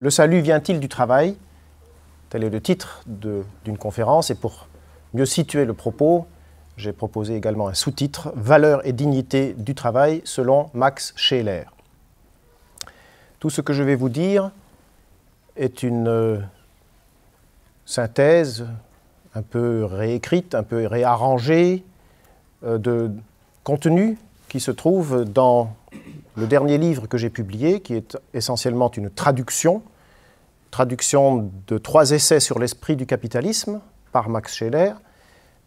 Le salut vient-il du travail Tel est le titre d'une conférence et pour mieux situer le propos, j'ai proposé également un sous-titre Valeur et dignité du travail selon Max Scheler. Tout ce que je vais vous dire est une euh, synthèse un peu réécrite, un peu réarrangée euh, de contenu qui se trouve dans le dernier livre que j'ai publié, qui est essentiellement une traduction, traduction de trois essais sur l'esprit du capitalisme par Max Scheller,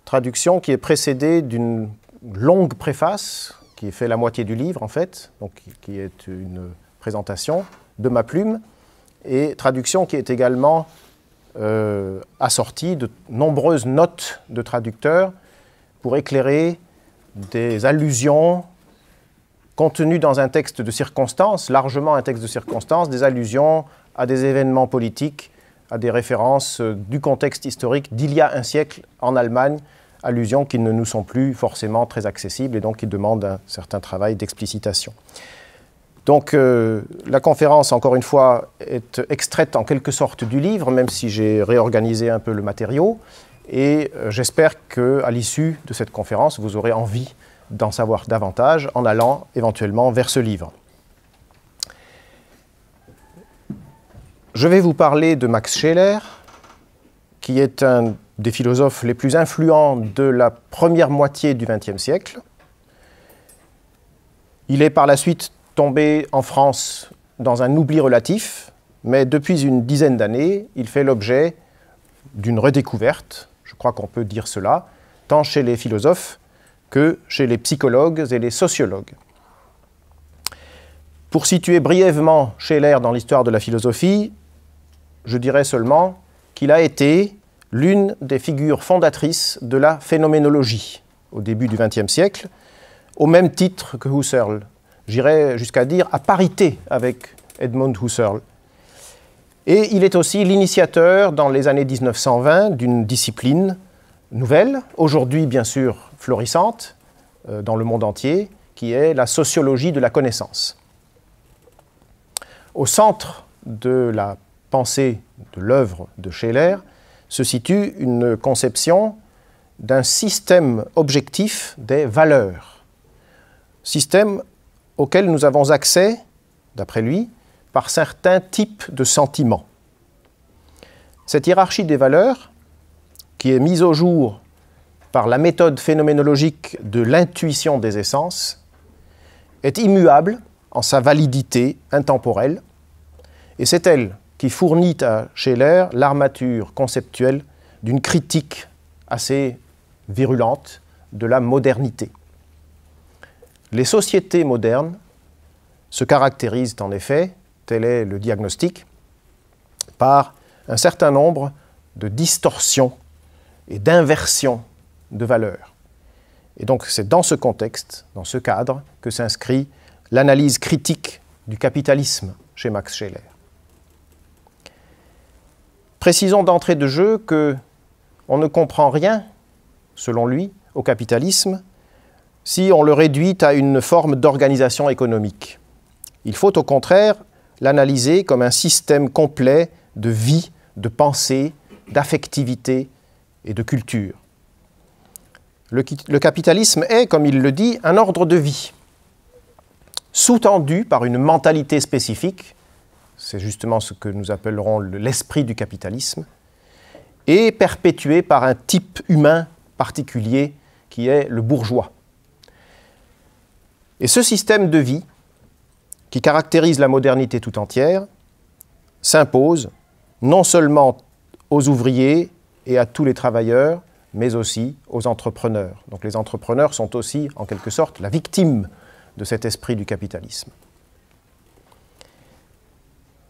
traduction qui est précédée d'une longue préface qui fait la moitié du livre en fait, donc qui est une présentation de ma plume, et traduction qui est également euh, assorti de nombreuses notes de traducteurs pour éclairer des allusions contenues dans un texte de circonstance, largement un texte de circonstance, des allusions à des événements politiques, à des références euh, du contexte historique d'il y a un siècle en Allemagne, allusions qui ne nous sont plus forcément très accessibles et donc qui demandent un certain travail d'explicitation. Donc euh, la conférence, encore une fois, est extraite en quelque sorte du livre, même si j'ai réorganisé un peu le matériau. Et euh, j'espère j'espère qu'à l'issue de cette conférence, vous aurez envie d'en savoir davantage en allant éventuellement vers ce livre. Je vais vous parler de Max Scheler, qui est un des philosophes les plus influents de la première moitié du XXe siècle. Il est par la suite tombé en France dans un oubli relatif, mais depuis une dizaine d'années, il fait l'objet d'une redécouverte, je crois qu'on peut dire cela, tant chez les philosophes que chez les psychologues et les sociologues. Pour situer brièvement Scheller dans l'histoire de la philosophie, je dirais seulement qu'il a été l'une des figures fondatrices de la phénoménologie au début du XXe siècle, au même titre que Husserl j'irais jusqu'à dire à parité avec Edmund Husserl. Et il est aussi l'initiateur dans les années 1920 d'une discipline nouvelle, aujourd'hui bien sûr florissante euh, dans le monde entier, qui est la sociologie de la connaissance. Au centre de la pensée de l'œuvre de Scheller, se situe une conception d'un système objectif des valeurs, système auquel nous avons accès, d'après lui, par certains types de sentiments. Cette hiérarchie des valeurs, qui est mise au jour par la méthode phénoménologique de l'intuition des essences, est immuable en sa validité intemporelle, et c'est elle qui fournit à Scheller l'armature conceptuelle d'une critique assez virulente de la modernité. Les sociétés modernes se caractérisent en effet, tel est le diagnostic, par un certain nombre de distorsions et d'inversions de valeurs. Et donc c'est dans ce contexte, dans ce cadre, que s'inscrit l'analyse critique du capitalisme chez Max Scheller. Précisons d'entrée de jeu que on ne comprend rien, selon lui, au capitalisme si on le réduit à une forme d'organisation économique. Il faut au contraire l'analyser comme un système complet de vie, de pensée, d'affectivité et de culture. Le, capitalisme est, comme il le dit, un ordre de vie, sous-tendu par une mentalité spécifique, c'est justement ce que nous appellerons l'esprit du capitalisme, et perpétué par un type humain particulier qui est le bourgeois. Et ce système de vie, qui caractérise la modernité tout entière, s'impose non seulement aux ouvriers et à tous les travailleurs, mais aussi aux entrepreneurs. Donc les entrepreneurs sont aussi, en quelque sorte, la victime de cet esprit du capitalisme.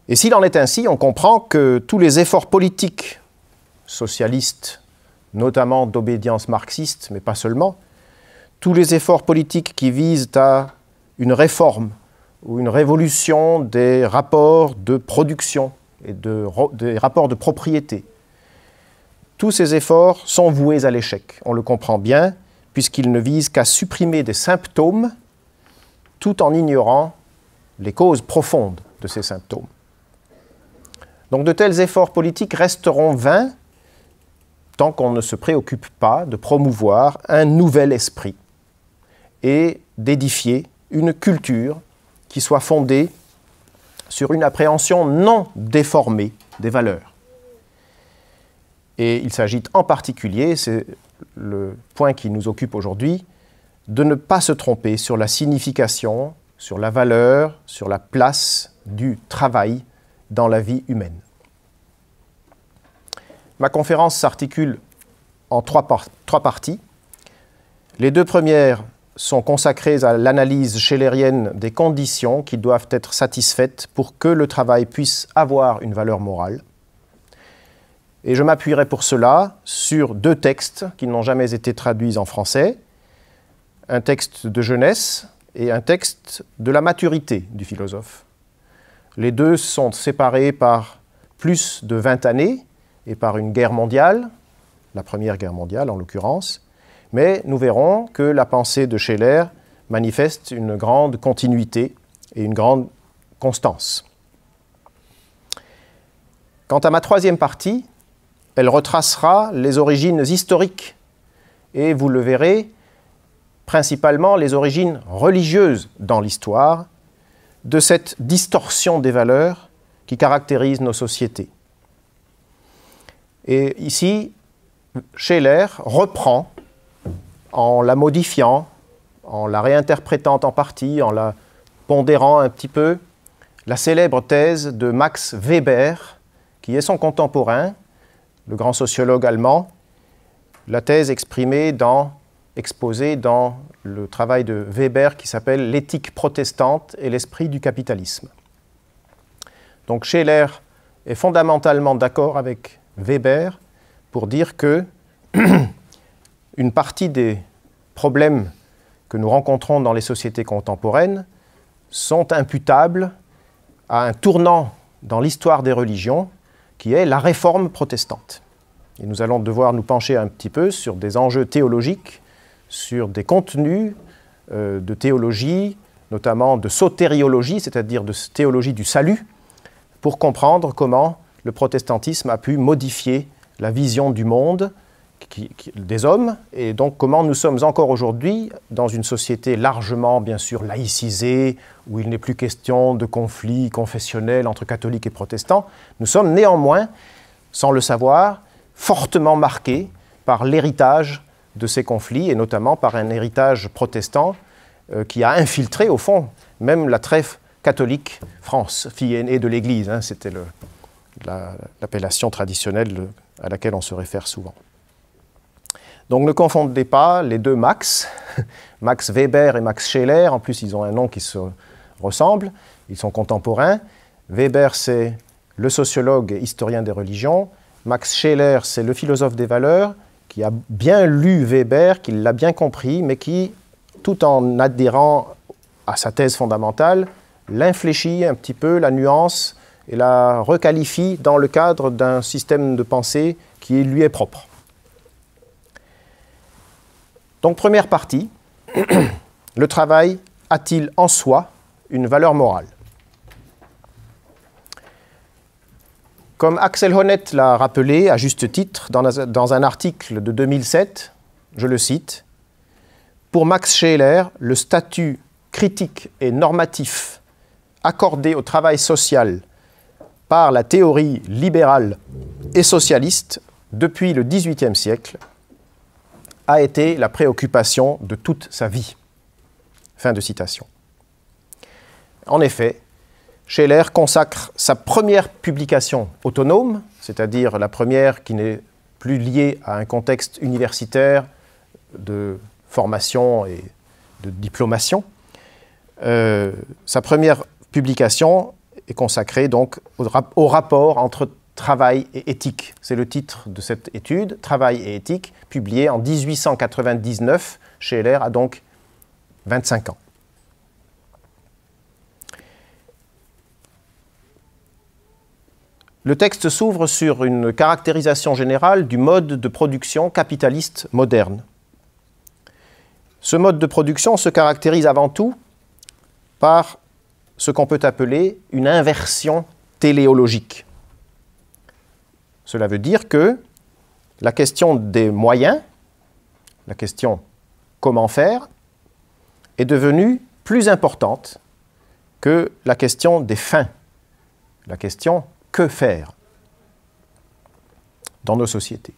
Et s'il en est ainsi, on comprend que tous les efforts politiques, socialistes, notamment d'obédience marxiste, mais pas seulement, tous les efforts politiques qui visent à une réforme ou une révolution des rapports de production et des rapports de propriété, tous ces efforts sont voués à l'échec. On le comprend bien, puisqu'ils ne visent qu'à supprimer des symptômes tout en ignorant les causes profondes de ces symptômes. Donc de tels efforts politiques resteront vains tant qu'on ne se préoccupe pas de promouvoir un nouvel esprit et d'édifier une culture qui soit fondée sur une appréhension non déformée des valeurs. Et il s'agit en particulier, c'est le point qui nous occupe aujourd'hui, de ne pas se tromper sur la signification, sur la valeur, sur la place du travail dans la vie humaine. Ma conférence s'articule en trois, parties. Les deux premières sont consacrés à l'analyse schellérienne des conditions qui doivent être satisfaites pour que le travail puisse avoir une valeur morale. Et je m'appuierai pour cela sur deux textes qui n'ont jamais été traduits en français, un texte de jeunesse et un texte de la maturité du philosophe. Les deux sont séparés par plus de 20 années et par une guerre mondiale, la Première Guerre mondiale en l'occurrence, mais nous verrons que la pensée de Scheler manifeste une grande continuité et une grande constance. Quant à ma troisième partie, elle retracera les origines historiques et vous le verrez, principalement les origines religieuses dans l'histoire de cette distorsion des valeurs qui caractérise nos sociétés. Et ici, Scheler reprend en la modifiant, en la réinterprétant en partie, en la pondérant un petit peu, la célèbre thèse de Max Weber, qui est son contemporain, le grand sociologue allemand, la thèse exprimée dans, exposée dans le travail de Weber qui s'appelle L'éthique protestante et l'esprit du capitalisme. Donc Scheller est fondamentalement d'accord avec Weber pour dire que une partie des problèmes que nous rencontrons dans les sociétés contemporaines sont imputables à un tournant dans l'histoire des religions qui est la réforme protestante. Et nous allons devoir nous pencher un petit peu sur des enjeux théologiques, sur des contenus euh, de théologie, notamment de sotériologie, c'est-à-dire de théologie du salut, pour comprendre comment le protestantisme a pu modifier la vision du monde, des hommes, et donc comment nous sommes encore aujourd'hui dans une société largement, bien sûr, laïcisée, où il n'est plus question de conflits confessionnels entre catholiques et protestants, nous sommes néanmoins, sans le savoir, fortement marqués par l'héritage de ces conflits, et notamment par un héritage protestant euh, qui a infiltré, au fond, même la trêve catholique France, fille aînée de l'Église. Hein, c'était l'appellation traditionnelle à laquelle on se réfère souvent. Donc ne confondez pas les deux Max, Max Weber et Max Scheler, en plus ils ont un nom qui se ressemble, ils sont contemporains. Weber c'est le sociologue et historien des religions, Max Scheler c'est le philosophe des valeurs, qui a bien lu Weber, qui l'a bien compris, mais qui, tout en adhérant à sa thèse fondamentale, l'infléchit un petit peu, la nuance, et la requalifie dans le cadre d'un système de pensée qui lui est propre. Donc première partie, le travail a-t-il en soi une valeur morale Comme Axel Honneth l'a rappelé à juste titre dans un article de 2007, je le cite, Pour Max Scheler, le statut critique et normatif accordé au travail social par la théorie libérale et socialiste depuis le XVIIIe siècle a été la préoccupation de toute sa vie. Fin de citation. En effet, Scheller consacre sa première publication autonome, c'est-à-dire la première qui n'est plus liée à un contexte universitaire de formation et de diplomation. Euh, sa première publication est consacrée donc au, au rapport entre Travail et éthique. C'est le titre de cette étude, Travail et éthique, publiée en 1899 chez a donc 25 ans. Le texte s'ouvre sur une caractérisation générale du mode de production capitaliste moderne. Ce mode de production se caractérise avant tout par ce qu'on peut appeler une inversion téléologique. Cela veut dire que la question des moyens, la question comment faire, est devenue plus importante que la question des fins, la question que faire dans nos sociétés.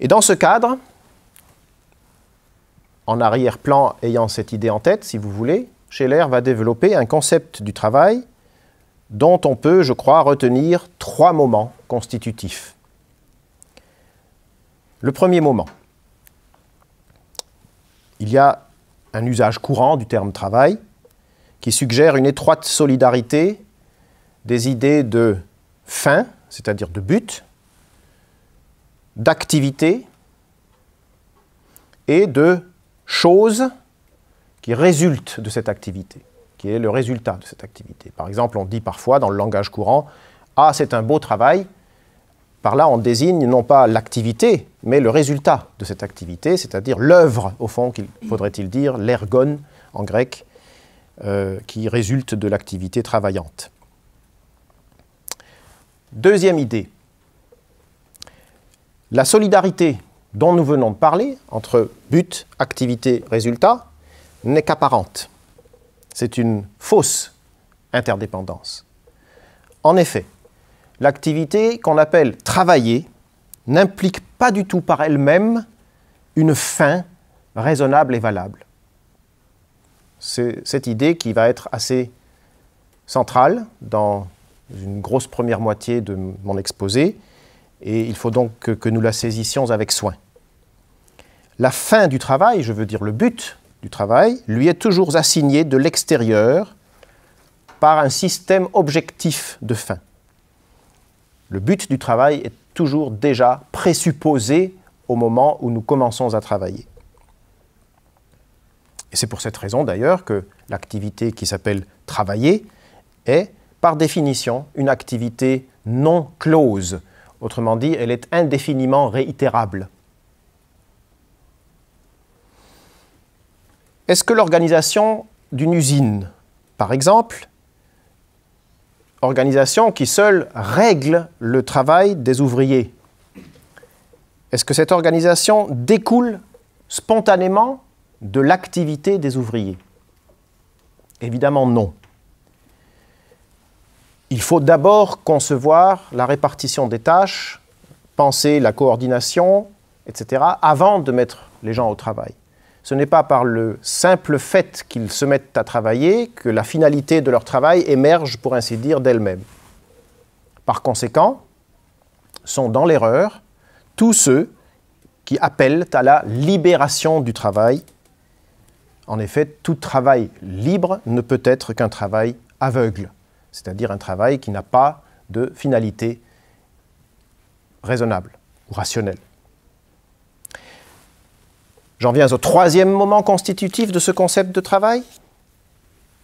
Et dans ce cadre, en arrière-plan ayant cette idée en tête, si vous voulez, Scheller va développer un concept du travail dont on peut, je crois, retenir trois moments constitutifs. Le premier moment, il y a un usage courant du terme travail qui suggère une étroite solidarité des idées de fin, c'est-à-dire de but, d'activité et de choses qui résultent de cette activité qui est le résultat de cette activité. Par exemple, on dit parfois dans le langage courant, Ah, c'est un beau travail. Par là, on désigne non pas l'activité, mais le résultat de cette activité, c'est-à-dire l'œuvre, au fond, qu'il faudrait-il dire, l'ergon en grec, euh, qui résulte de l'activité travaillante. Deuxième idée, la solidarité dont nous venons de parler, entre but, activité, résultat, n'est qu'apparente. C'est une fausse interdépendance. En effet, l'activité qu'on appelle travailler n'implique pas du tout par elle-même une fin raisonnable et valable. C'est cette idée qui va être assez centrale dans une grosse première moitié de mon exposé, et il faut donc que, nous la saisissions avec soin. La fin du travail, je veux dire le but, du travail lui est toujours assigné de l'extérieur par un système objectif de fin. Le but du travail est toujours déjà présupposé au moment où nous commençons à travailler. Et c'est pour cette raison d'ailleurs que l'activité qui s'appelle travailler est par définition une activité non close. Autrement dit, elle est indéfiniment réitérable. Est-ce que l'organisation d'une usine, par exemple, organisation qui seule règle le travail des ouvriers, est-ce que cette organisation découle spontanément de l'activité des ouvriers Évidemment non. Il faut d'abord concevoir la répartition des tâches, penser la coordination, etc., avant de mettre les gens au travail ce n'est pas par le simple fait qu'ils se mettent à travailler que la finalité de leur travail émerge, pour ainsi dire, d'elle-même. Par conséquent, sont dans l'erreur tous ceux qui appellent à la libération du travail. En effet, tout travail libre ne peut être qu'un travail aveugle, c'est-à-dire un travail qui n'a pas de finalité raisonnable ou rationnelle. J'en viens au troisième moment constitutif de ce concept de travail.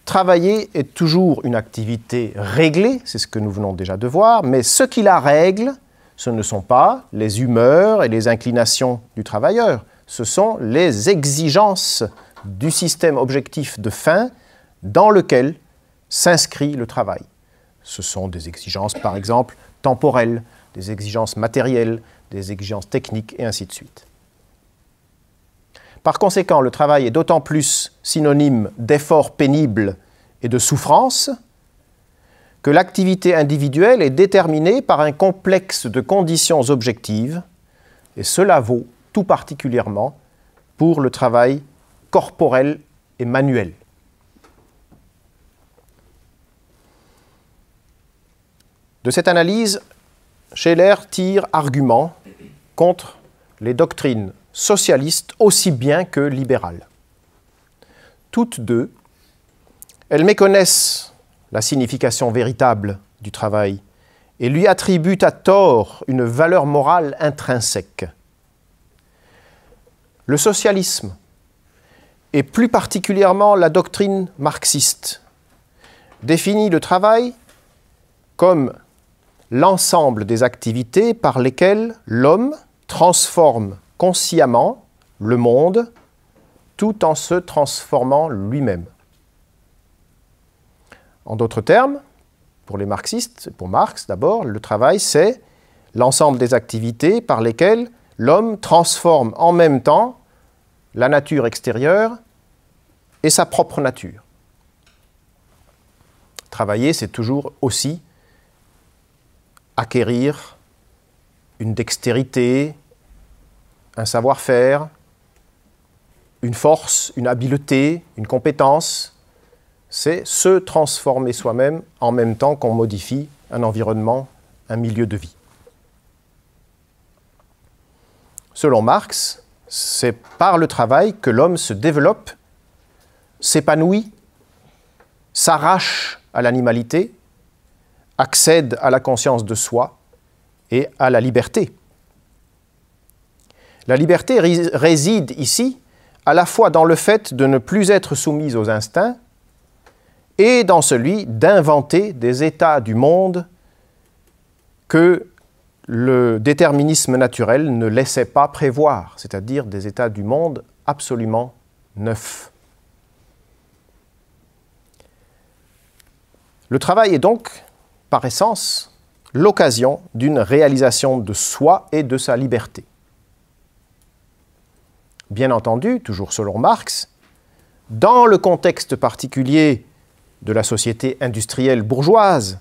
Travailler est toujours une activité réglée, c'est ce que nous venons déjà de voir, mais ce qui la règle, ce ne sont pas les humeurs et les inclinations du travailleur, ce sont les exigences du système objectif de fin dans lequel s'inscrit le travail. Ce sont des exigences, par exemple, temporelles, des exigences matérielles, des exigences techniques, et ainsi de suite. Par conséquent, le travail est d'autant plus synonyme d'efforts pénible et de souffrance que l'activité individuelle est déterminée par un complexe de conditions objectives, et cela vaut tout particulièrement pour le travail corporel et manuel. De cette analyse, Scheller tire argument contre les doctrines socialiste aussi bien que libérale. Toutes deux, elles méconnaissent la signification véritable du travail et lui attribuent à tort une valeur morale intrinsèque. Le socialisme, et plus particulièrement la doctrine marxiste, définit le travail comme l'ensemble des activités par lesquelles l'homme transforme consciemment le monde tout en se transformant lui-même. En d'autres termes, pour les marxistes, pour Marx d'abord, le travail c'est l'ensemble des activités par lesquelles l'homme transforme en même temps la nature extérieure et sa propre nature. Travailler, c'est toujours aussi acquérir une dextérité, un savoir-faire, une force, une habileté, une compétence. C'est se transformer soi-même en même temps qu'on modifie un environnement, un milieu de vie. Selon Marx, c'est par le travail que l'homme se développe, s'épanouit, s'arrache à l'animalité, accède à la conscience de soi et à la liberté. La liberté réside ici à la fois dans le fait de ne plus être soumise aux instincts et dans celui d'inventer des états du monde que le déterminisme naturel ne laissait pas prévoir, c'est-à-dire des états du monde absolument neufs. Le travail est donc, par essence, l'occasion d'une réalisation de soi et de sa liberté bien entendu, toujours selon Marx, dans le contexte particulier de la société industrielle bourgeoise,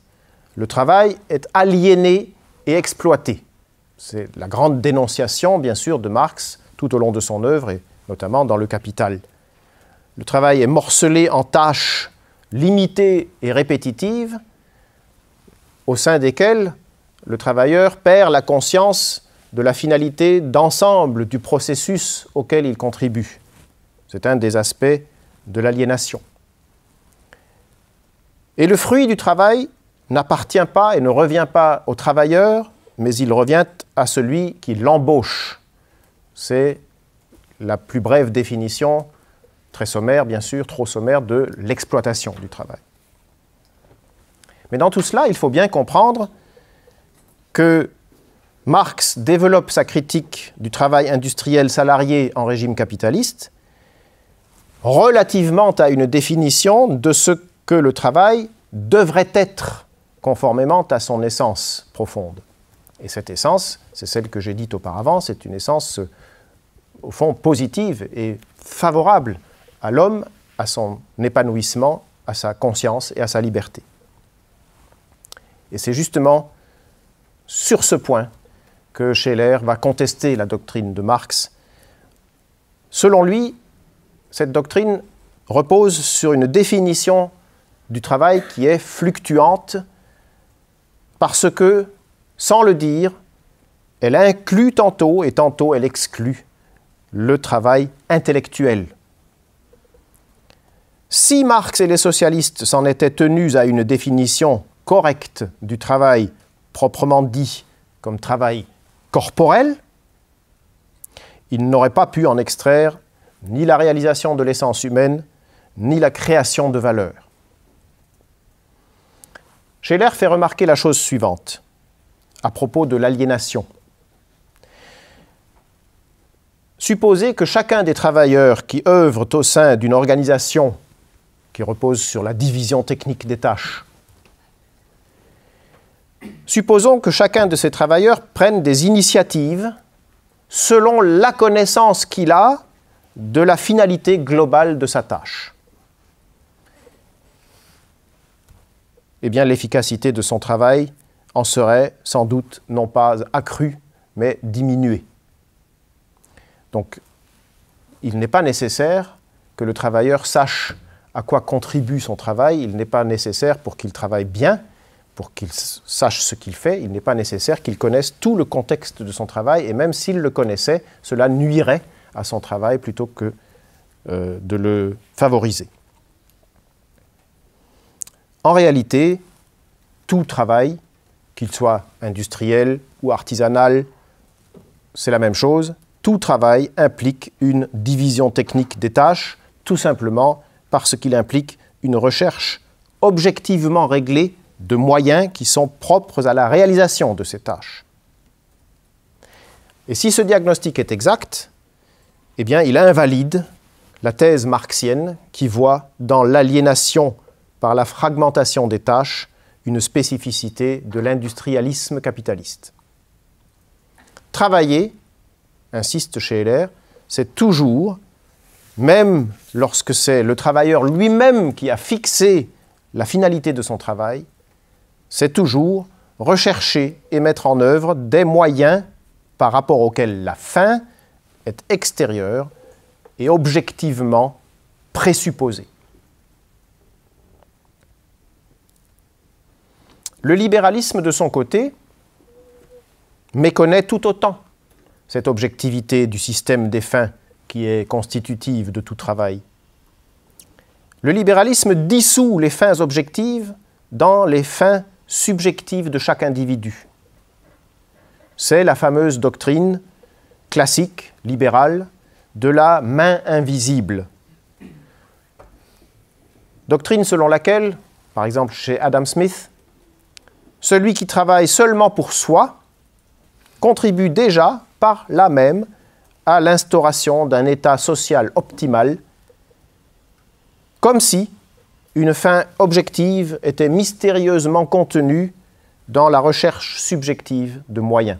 le travail est aliéné et exploité. C'est la grande dénonciation, bien sûr, de Marx tout au long de son œuvre et notamment dans Le Capital. Le travail est morcelé en tâches limitées et répétitives, au sein desquelles le travailleur perd la conscience de la finalité d'ensemble du processus auquel il contribue. C'est un des aspects de l'aliénation. Et le fruit du travail n'appartient pas et ne revient pas au travailleur, mais il revient à celui qui l'embauche. C'est la plus brève définition, très sommaire bien sûr, trop sommaire, de l'exploitation du travail. Mais dans tout cela, il faut bien comprendre que Marx développe sa critique du travail industriel salarié en régime capitaliste relativement à une définition de ce que le travail devrait être conformément à son essence profonde. Et cette essence, c'est celle que j'ai dite auparavant, c'est une essence au fond positive et favorable à l'homme, à son épanouissement, à sa conscience et à sa liberté. Et c'est justement sur ce point que Scheller va contester la doctrine de Marx. Selon lui, cette doctrine repose sur une définition du travail qui est fluctuante parce que, sans le dire, elle inclut tantôt et tantôt elle exclut le travail intellectuel. Si Marx et les socialistes s'en étaient tenus à une définition correcte du travail proprement dit comme travail Corporel, il n'aurait pas pu en extraire ni la réalisation de l'essence humaine, ni la création de valeur. Scheller fait remarquer la chose suivante à propos de l'aliénation. Supposez que chacun des travailleurs qui œuvrent au sein d'une organisation qui repose sur la division technique des tâches Supposons que chacun de ces travailleurs prenne des initiatives selon la connaissance qu'il a de la finalité globale de sa tâche. Eh bien, l'efficacité de son travail en serait sans doute non pas accrue, mais diminuée. Donc, il n'est pas nécessaire que le travailleur sache à quoi contribue son travail, il n'est pas nécessaire pour qu'il travaille bien pour qu'il sache ce qu'il fait, il n'est pas nécessaire qu'il connaisse tout le contexte de son travail, et même s'il le connaissait, cela nuirait à son travail plutôt que euh, de le favoriser. En réalité, tout travail, qu'il soit industriel ou artisanal, c'est la même chose, tout travail implique une division technique des tâches, tout simplement parce qu'il implique une recherche objectivement réglée de moyens qui sont propres à la réalisation de ces tâches. Et si ce diagnostic est exact, eh bien, il invalide la thèse marxienne qui voit dans l'aliénation par la fragmentation des tâches une spécificité de l'industrialisme capitaliste. Travailler, insiste Scheller, c'est toujours, même lorsque c'est le travailleur lui-même qui a fixé la finalité de son travail, c'est toujours rechercher et mettre en œuvre des moyens par rapport auxquels la fin est extérieure et objectivement présupposée. Le libéralisme, de son côté, méconnaît tout autant cette objectivité du système des fins qui est constitutive de tout travail. Le libéralisme dissout les fins objectives dans les fins subjective de chaque individu. C'est la fameuse doctrine classique, libérale, de la main invisible. Doctrine selon laquelle, par exemple chez Adam Smith, celui qui travaille seulement pour soi contribue déjà, par là même, à l'instauration d'un état social optimal, comme si une fin objective était mystérieusement contenue dans la recherche subjective de moyens.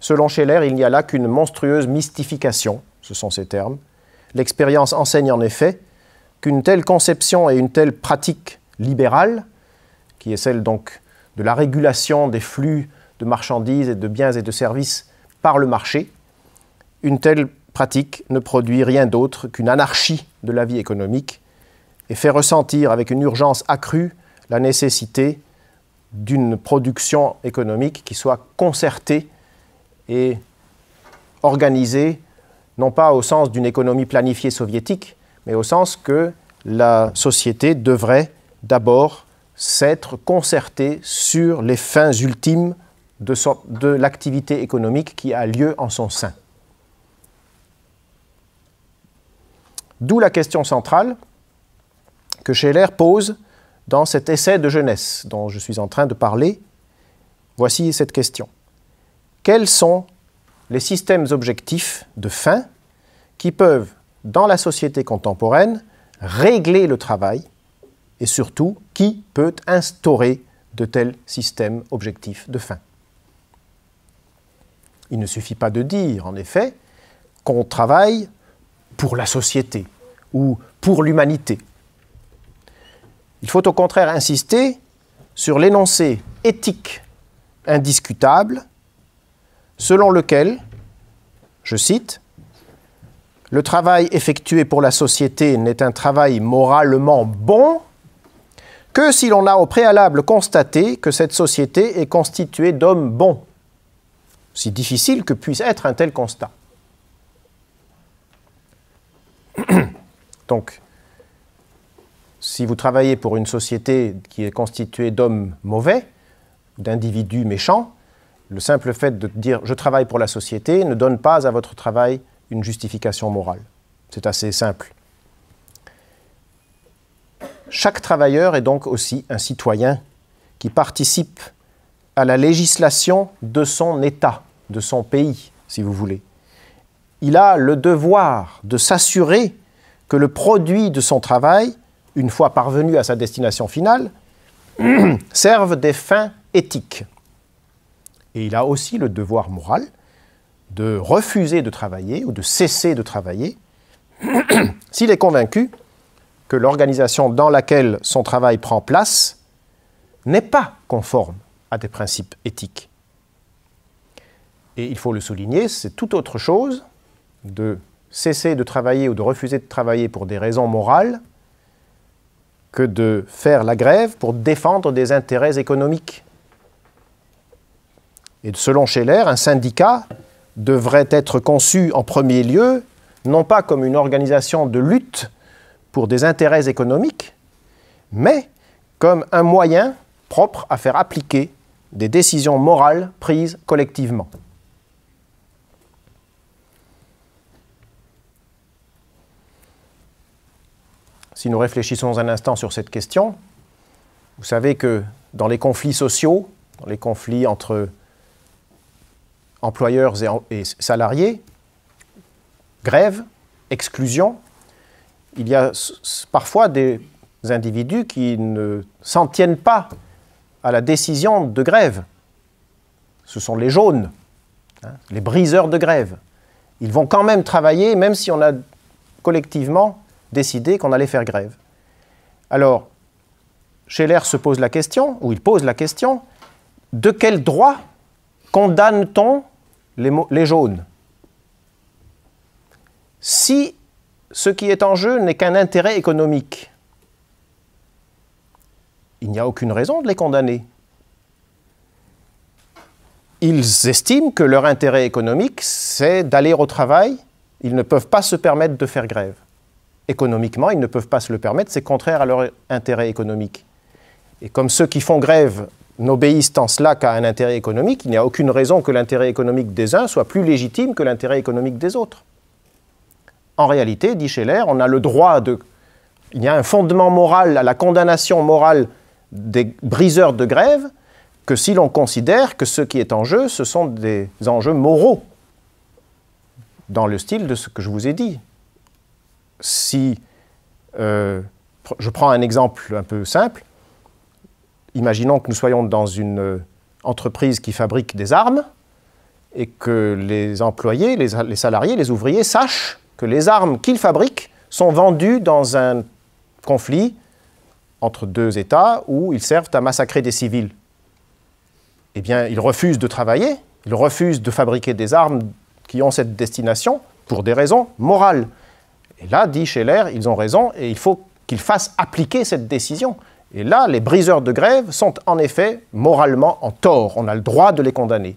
Selon Scheller, il n'y a là qu'une monstrueuse mystification, ce sont ces termes. L'expérience enseigne en effet qu'une telle conception et une telle pratique libérale, qui est celle donc de la régulation des flux de marchandises et de biens et de services par le marché, une telle pratique ne produit rien d'autre qu'une anarchie de la vie économique et fait ressentir avec une urgence accrue la nécessité d'une production économique qui soit concertée et organisée, non pas au sens d'une économie planifiée soviétique, mais au sens que la société devrait d'abord s'être concertée sur les fins ultimes de, de l'activité économique qui a lieu en son sein. D'où la question centrale que Scheller pose dans cet essai de jeunesse dont je suis en train de parler. Voici cette question. Quels sont les systèmes objectifs de fin qui peuvent, dans la société contemporaine, régler le travail et surtout qui peut instaurer de tels systèmes objectifs de fin. Il ne suffit pas de dire, en effet, qu'on travaille pour la société ou pour l'humanité. Il faut au contraire insister sur l'énoncé éthique indiscutable selon lequel, je cite, le travail effectué pour la société n'est un travail moralement bon que si l'on a au préalable constaté que cette société est constituée d'hommes bons. Si difficile que puisse être un tel constat. Donc, si vous travaillez pour une société qui est constituée d'hommes mauvais, d'individus méchants, le simple fait de dire je travaille pour la société ne donne pas à votre travail une justification morale. C'est assez simple. Chaque travailleur est donc aussi un citoyen qui participe à la législation de son État, de son pays, si vous voulez il a le devoir de s'assurer que le produit de son travail, une fois parvenu à sa destination finale, serve des fins éthiques. Et il a aussi le devoir moral de refuser de travailler ou de cesser de travailler s'il est convaincu que l'organisation dans laquelle son travail prend place n'est pas conforme à des principes éthiques. Et il faut le souligner, c'est tout autre chose de cesser de travailler ou de refuser de travailler pour des raisons morales que de faire la grève pour défendre des intérêts économiques. Et selon Scheller, un syndicat devrait être conçu en premier lieu non pas comme une organisation de lutte pour des intérêts économiques, mais comme un moyen propre à faire appliquer des décisions morales prises collectivement. Si nous réfléchissons un instant sur cette question, vous savez que dans les conflits sociaux, dans les conflits entre employeurs et, salariés, grève, exclusion, il y a parfois des individus qui ne s'en tiennent pas à la décision de grève. Ce sont les jaunes, hein, les briseurs de grève. Ils vont quand même travailler, même si on a collectivement décidé qu'on allait faire grève. Alors, Scheller se pose la question, ou il pose la question, de quel droit condamne-t-on les, les jaunes Si ce qui est en jeu n'est qu'un intérêt économique, il n'y a aucune raison de les condamner. Ils estiment que leur intérêt économique, c'est d'aller au travail. Ils ne peuvent pas se permettre de faire grève économiquement, ils ne peuvent pas se le permettre, c'est contraire à leur intérêt économique. Et comme ceux qui font grève n'obéissent en cela qu'à un intérêt économique, il n'y a aucune raison que l'intérêt économique des uns soit plus légitime que l'intérêt économique des autres. En réalité, dit Scheller, on a le droit de... Il y a un fondement moral à la condamnation morale des briseurs de grève que si l'on considère que ce qui est en jeu, ce sont des enjeux moraux, dans le style de ce que je vous ai dit, si euh, je prends un exemple un peu simple, imaginons que nous soyons dans une euh, entreprise qui fabrique des armes et que les employés, les, les salariés, les ouvriers sachent que les armes qu'ils fabriquent sont vendues dans un conflit entre deux États où ils servent à massacrer des civils. Eh bien, ils refusent de travailler, ils refusent de fabriquer des armes qui ont cette destination pour des raisons morales. Et là, dit Scheller, ils ont raison et il faut qu'ils fassent appliquer cette décision. Et là, les briseurs de grève sont en effet moralement en tort. On a le droit de les condamner.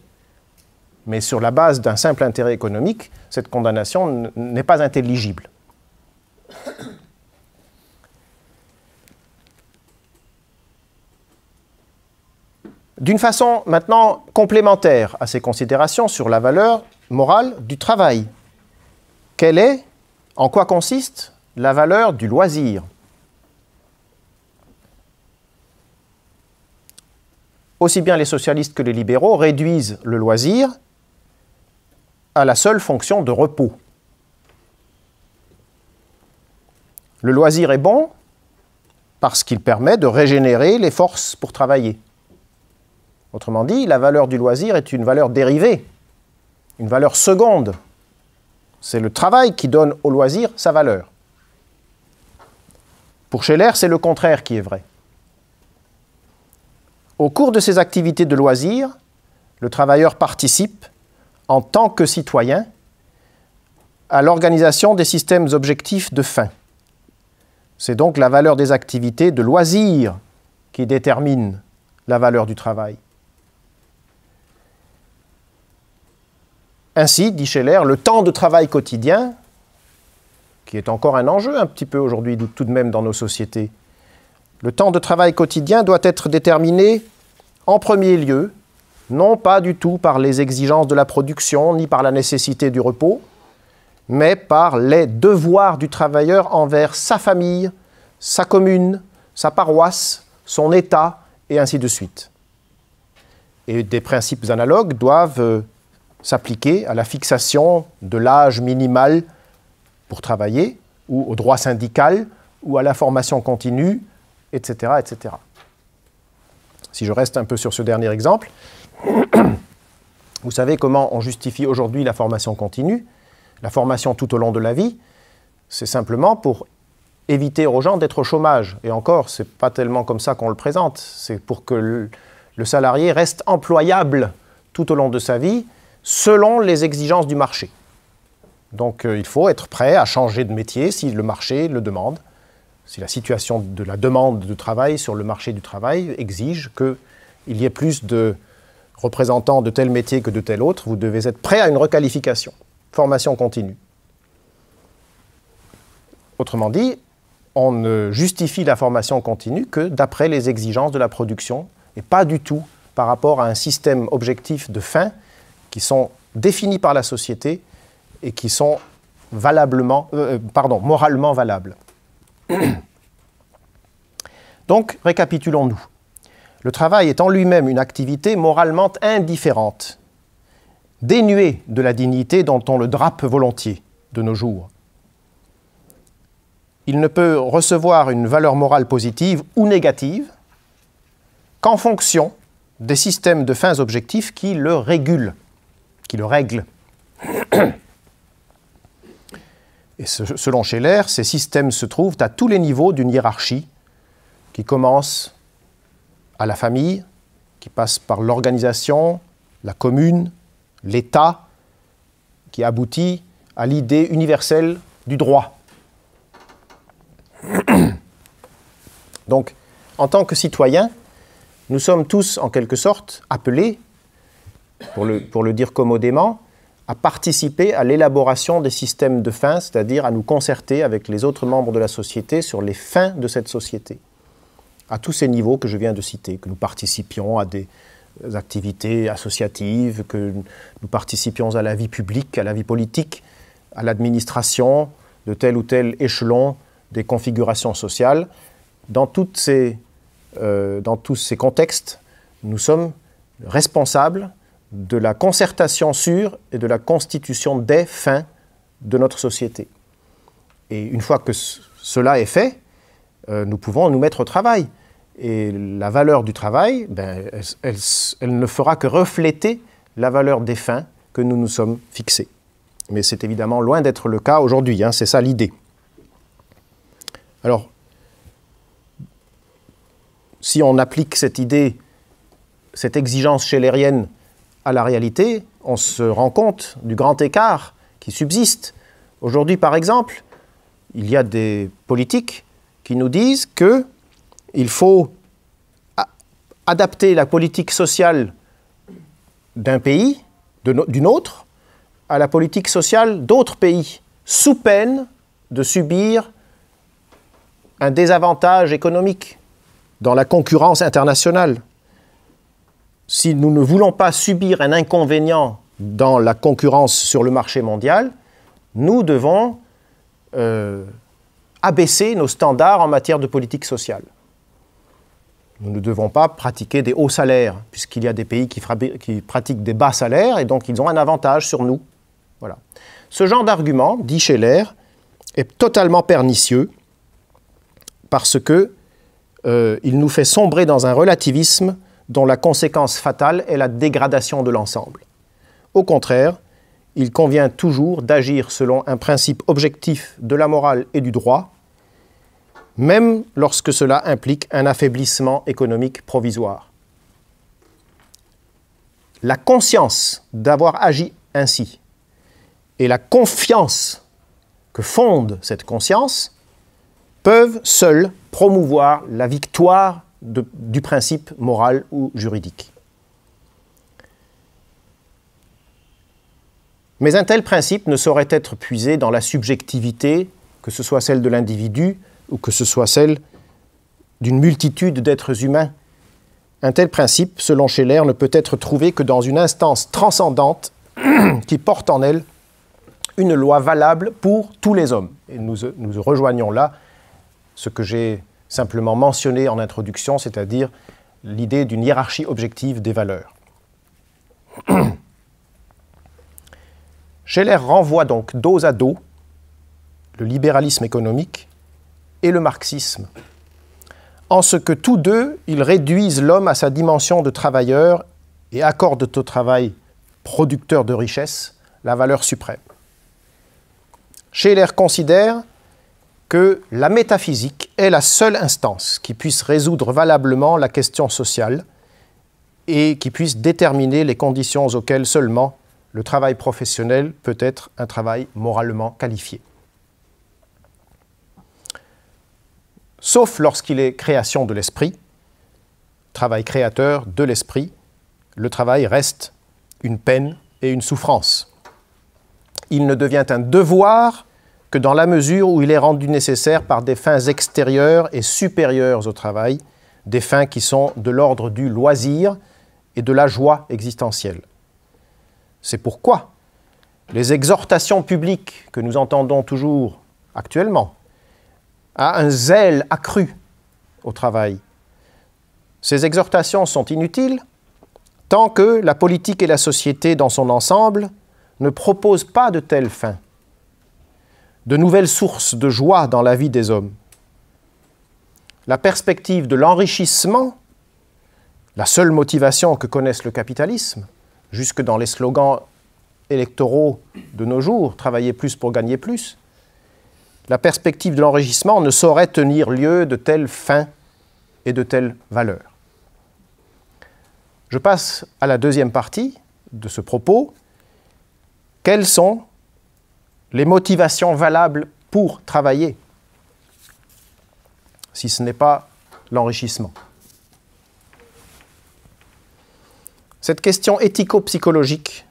Mais sur la base d'un simple intérêt économique, cette condamnation n'est pas intelligible. D'une façon maintenant complémentaire à ces considérations sur la valeur morale du travail. Quelle est en quoi consiste la valeur du loisir Aussi bien les socialistes que les libéraux réduisent le loisir à la seule fonction de repos. Le loisir est bon parce qu'il permet de régénérer les forces pour travailler. Autrement dit, la valeur du loisir est une valeur dérivée, une valeur seconde c'est le travail qui donne au loisir sa valeur. Pour Scheller, c'est le contraire qui est vrai. Au cours de ses activités de loisir, le travailleur participe, en tant que citoyen, à l'organisation des systèmes objectifs de fin. C'est donc la valeur des activités de loisir qui détermine la valeur du travail. Ainsi, dit Scheller, le temps de travail quotidien, qui est encore un enjeu un petit peu aujourd'hui tout de même dans nos sociétés, le temps de travail quotidien doit être déterminé en premier lieu, non pas du tout par les exigences de la production ni par la nécessité du repos, mais par les devoirs du travailleur envers sa famille, sa commune, sa paroisse, son État, et ainsi de suite. Et des principes analogues doivent euh, s'appliquer à la fixation de l'âge minimal pour travailler, ou au droit syndical, ou à la formation continue, etc. etc. Si je reste un peu sur ce dernier exemple, vous savez comment on justifie aujourd'hui la formation continue, la formation tout au long de la vie, c'est simplement pour éviter aux gens d'être au chômage. Et encore, ce n'est pas tellement comme ça qu'on le présente, c'est pour que le salarié reste employable tout au long de sa vie selon les exigences du marché. Donc euh, il faut être prêt à changer de métier si le marché le demande, si la situation de la demande de travail sur le marché du travail exige qu'il y ait plus de représentants de tel métier que de tel autre, vous devez être prêt à une requalification, formation continue. Autrement dit, on ne justifie la formation continue que d'après les exigences de la production et pas du tout par rapport à un système objectif de fin qui sont définis par la société et qui sont valablement, euh, euh, pardon, moralement valables. Donc, récapitulons-nous. Le travail est en lui-même une activité moralement indifférente, dénuée de la dignité dont on le drape volontiers de nos jours. Il ne peut recevoir une valeur morale positive ou négative qu'en fonction des systèmes de fins objectifs qui le régulent qui le règle. Et selon Scheller, ces systèmes se trouvent à tous les niveaux d'une hiérarchie qui commence à la famille, qui passe par l'organisation, la commune, l'État, qui aboutit à l'idée universelle du droit. Donc, en tant que citoyens, nous sommes tous en quelque sorte appelés pour le, dire commodément, à participer à l'élaboration des systèmes de fin, c'est-à-dire à nous concerter avec les autres membres de la société sur les fins de cette société, à tous ces niveaux que je viens de citer, que nous participions à des activités associatives, que nous participions à la vie publique, à la vie politique, à l'administration de tel ou tel échelon des configurations sociales. dans euh, tous ces contextes, nous sommes responsables de la concertation sûre et de la constitution des fins de notre société. Et une fois que cela est fait, euh, nous pouvons nous mettre au travail. Et la valeur du travail, ben, elle, ne fera que refléter la valeur des fins que nous nous sommes fixées. Mais c'est évidemment loin d'être le cas aujourd'hui, hein, c'est ça l'idée. Alors, si on applique cette idée, cette exigence schellérienne à la réalité, on se rend compte du grand écart qui subsiste. Aujourd'hui, par exemple, il y a des politiques qui nous disent qu'il faut adapter la politique sociale d'un pays, d'une autre, à la politique sociale d'autres pays, sous peine de subir un désavantage économique dans la concurrence internationale si nous ne voulons pas subir un inconvénient dans la concurrence sur le marché mondial, nous devons euh, abaisser nos standards en matière de politique sociale. Nous ne devons pas pratiquer des hauts salaires, puisqu'il y a des pays qui, pratiquent des bas salaires, et donc ils ont un avantage sur nous. Voilà. Ce genre d'argument, dit Scheller, est totalement pernicieux, parce que euh, il nous fait sombrer dans un relativisme dont la conséquence fatale est la dégradation de l'ensemble. Au contraire, il convient toujours d'agir selon un principe objectif de la morale et du droit, même lorsque cela implique un affaiblissement économique provisoire. La conscience d'avoir agi ainsi et la confiance que fonde cette conscience peuvent seules promouvoir la victoire du principe moral ou juridique. Mais un tel principe ne saurait être puisé dans la subjectivité, que ce soit celle de l'individu ou que ce soit celle d'une multitude d'êtres humains. Un tel principe, selon Scheller, ne peut être trouvé que dans une instance transcendante qui porte en elle une loi valable pour tous les hommes. Et nous, nous rejoignons là ce que j'ai simplement mentionné en introduction, c'est-à-dire l'idée d'une hiérarchie objective des valeurs. Scheller renvoie donc dos à dos le libéralisme économique et le marxisme, en ce que tous deux, ils réduisent l'homme à sa dimension de travailleur et accordent au travail producteur de richesse la valeur suprême. Scheller considère que la métaphysique est la seule instance qui puisse résoudre valablement la question sociale et qui puisse déterminer les conditions auxquelles seulement le travail professionnel peut être un travail moralement qualifié. Sauf lorsqu'il est création de l'esprit, travail créateur de l'esprit, le travail reste une peine et une souffrance. Il ne devient un devoir que dans la mesure où il est rendu nécessaire par des fins extérieures et supérieures au travail, des fins qui sont de l'ordre du loisir et de la joie existentielle. C'est pourquoi les exhortations publiques que nous entendons toujours actuellement à un zèle accru au travail. Ces exhortations sont inutiles tant que la politique et la société dans son ensemble ne proposent pas de telles fins de nouvelles sources de joie dans la vie des hommes. La perspective de l'enrichissement, la seule motivation que connaisse le capitalisme, jusque dans les slogans électoraux de nos jours, travailler plus pour gagner plus, la perspective de l'enrichissement ne saurait tenir lieu de telles fins et de telles valeurs. Je passe à la deuxième partie de ce propos. Quelles sont les motivations valables pour travailler, si ce n'est pas l'enrichissement. Cette question éthico-psychologique,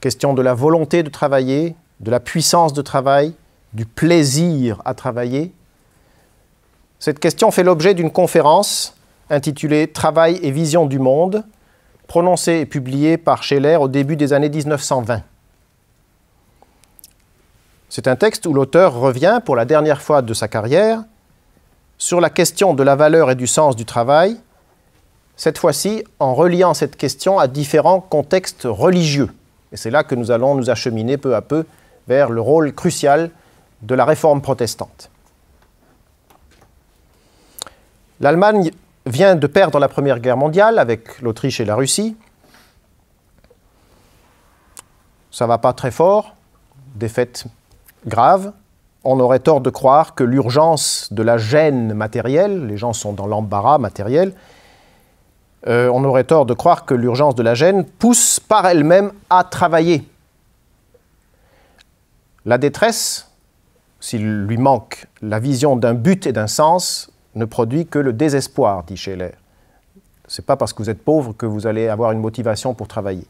question de la volonté de travailler, de la puissance de travail, du plaisir à travailler, cette question fait l'objet d'une conférence intitulée Travail et vision du monde, prononcée et publiée par Scheller au début des années 1920. C'est un texte où l'auteur revient pour la dernière fois de sa carrière sur la question de la valeur et du sens du travail, cette fois-ci en reliant cette question à différents contextes religieux. Et c'est là que nous allons nous acheminer peu à peu vers le rôle crucial de la réforme protestante. L'Allemagne vient de perdre la Première Guerre mondiale avec l'Autriche et la Russie. Ça va pas très fort, défaite grave, on aurait tort de croire que l'urgence de la gêne matérielle, les gens sont dans l'embarras matériel, euh, on aurait tort de croire que l'urgence de la gêne pousse par elle-même à travailler. La détresse, s'il lui manque la vision d'un but et d'un sens, ne produit que le désespoir, dit Scheller. Ce n'est pas parce que vous êtes pauvre que vous allez avoir une motivation pour travailler.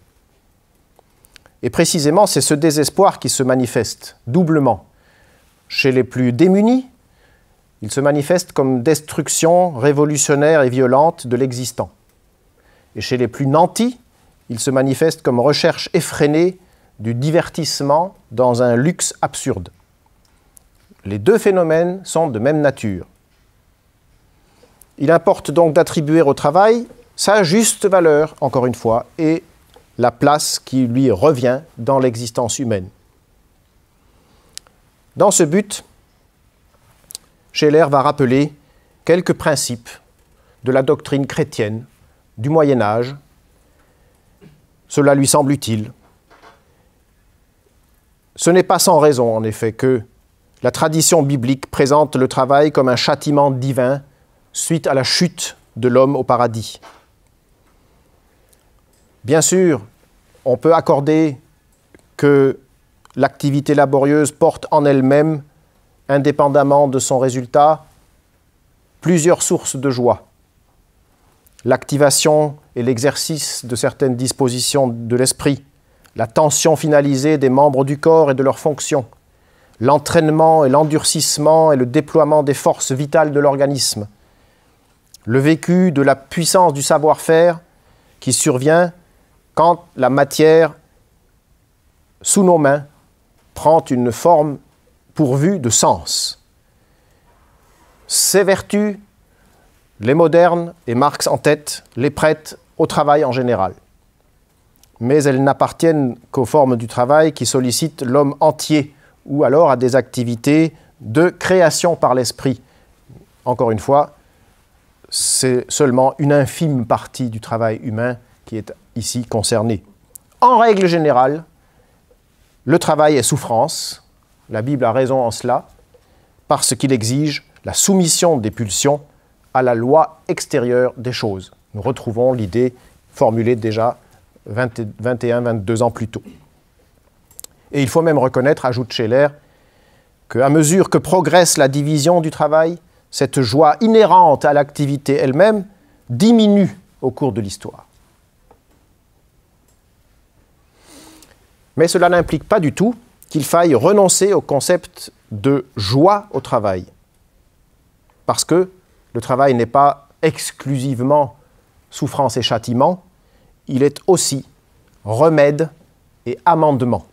Et précisément, c'est ce désespoir qui se manifeste doublement. Chez les plus démunis, il se manifeste comme destruction révolutionnaire et violente de l'existant. Et chez les plus nantis, il se manifeste comme recherche effrénée du divertissement dans un luxe absurde. Les deux phénomènes sont de même nature. Il importe donc d'attribuer au travail sa juste valeur, encore une fois, et la place qui lui revient dans l'existence humaine. Dans ce but, Scheller va rappeler quelques principes de la doctrine chrétienne du Moyen Âge. Cela lui semble utile. Ce n'est pas sans raison, en effet, que la tradition biblique présente le travail comme un châtiment divin suite à la chute de l'homme au paradis. Bien sûr, on peut accorder que l'activité laborieuse porte en elle-même, indépendamment de son résultat, plusieurs sources de joie. L'activation et l'exercice de certaines dispositions de l'esprit, la tension finalisée des membres du corps et de leurs fonctions, l'entraînement et l'endurcissement et le déploiement des forces vitales de l'organisme, le vécu de la puissance du savoir-faire qui survient quand la matière sous nos mains prend une forme pourvue de sens. Ces vertus, les modernes et Marx en tête, les prêtent au travail en général. Mais elles n'appartiennent qu'aux formes du travail qui sollicitent l'homme entier ou alors à des activités de création par l'esprit. Encore une fois, c'est seulement une infime partie du travail humain qui est ici concernés. En règle générale, le travail est souffrance. La Bible a raison en cela, parce qu'il exige la soumission des pulsions à la loi extérieure des choses. Nous retrouvons l'idée formulée déjà 21-22 ans plus tôt. Et il faut même reconnaître, ajoute Scheller, qu'à mesure que progresse la division du travail, cette joie inhérente à l'activité elle-même diminue au cours de l'histoire. Mais cela n'implique pas du tout qu'il faille renoncer au concept de joie au travail. Parce que le travail n'est pas exclusivement souffrance et châtiment, il est aussi remède et amendement.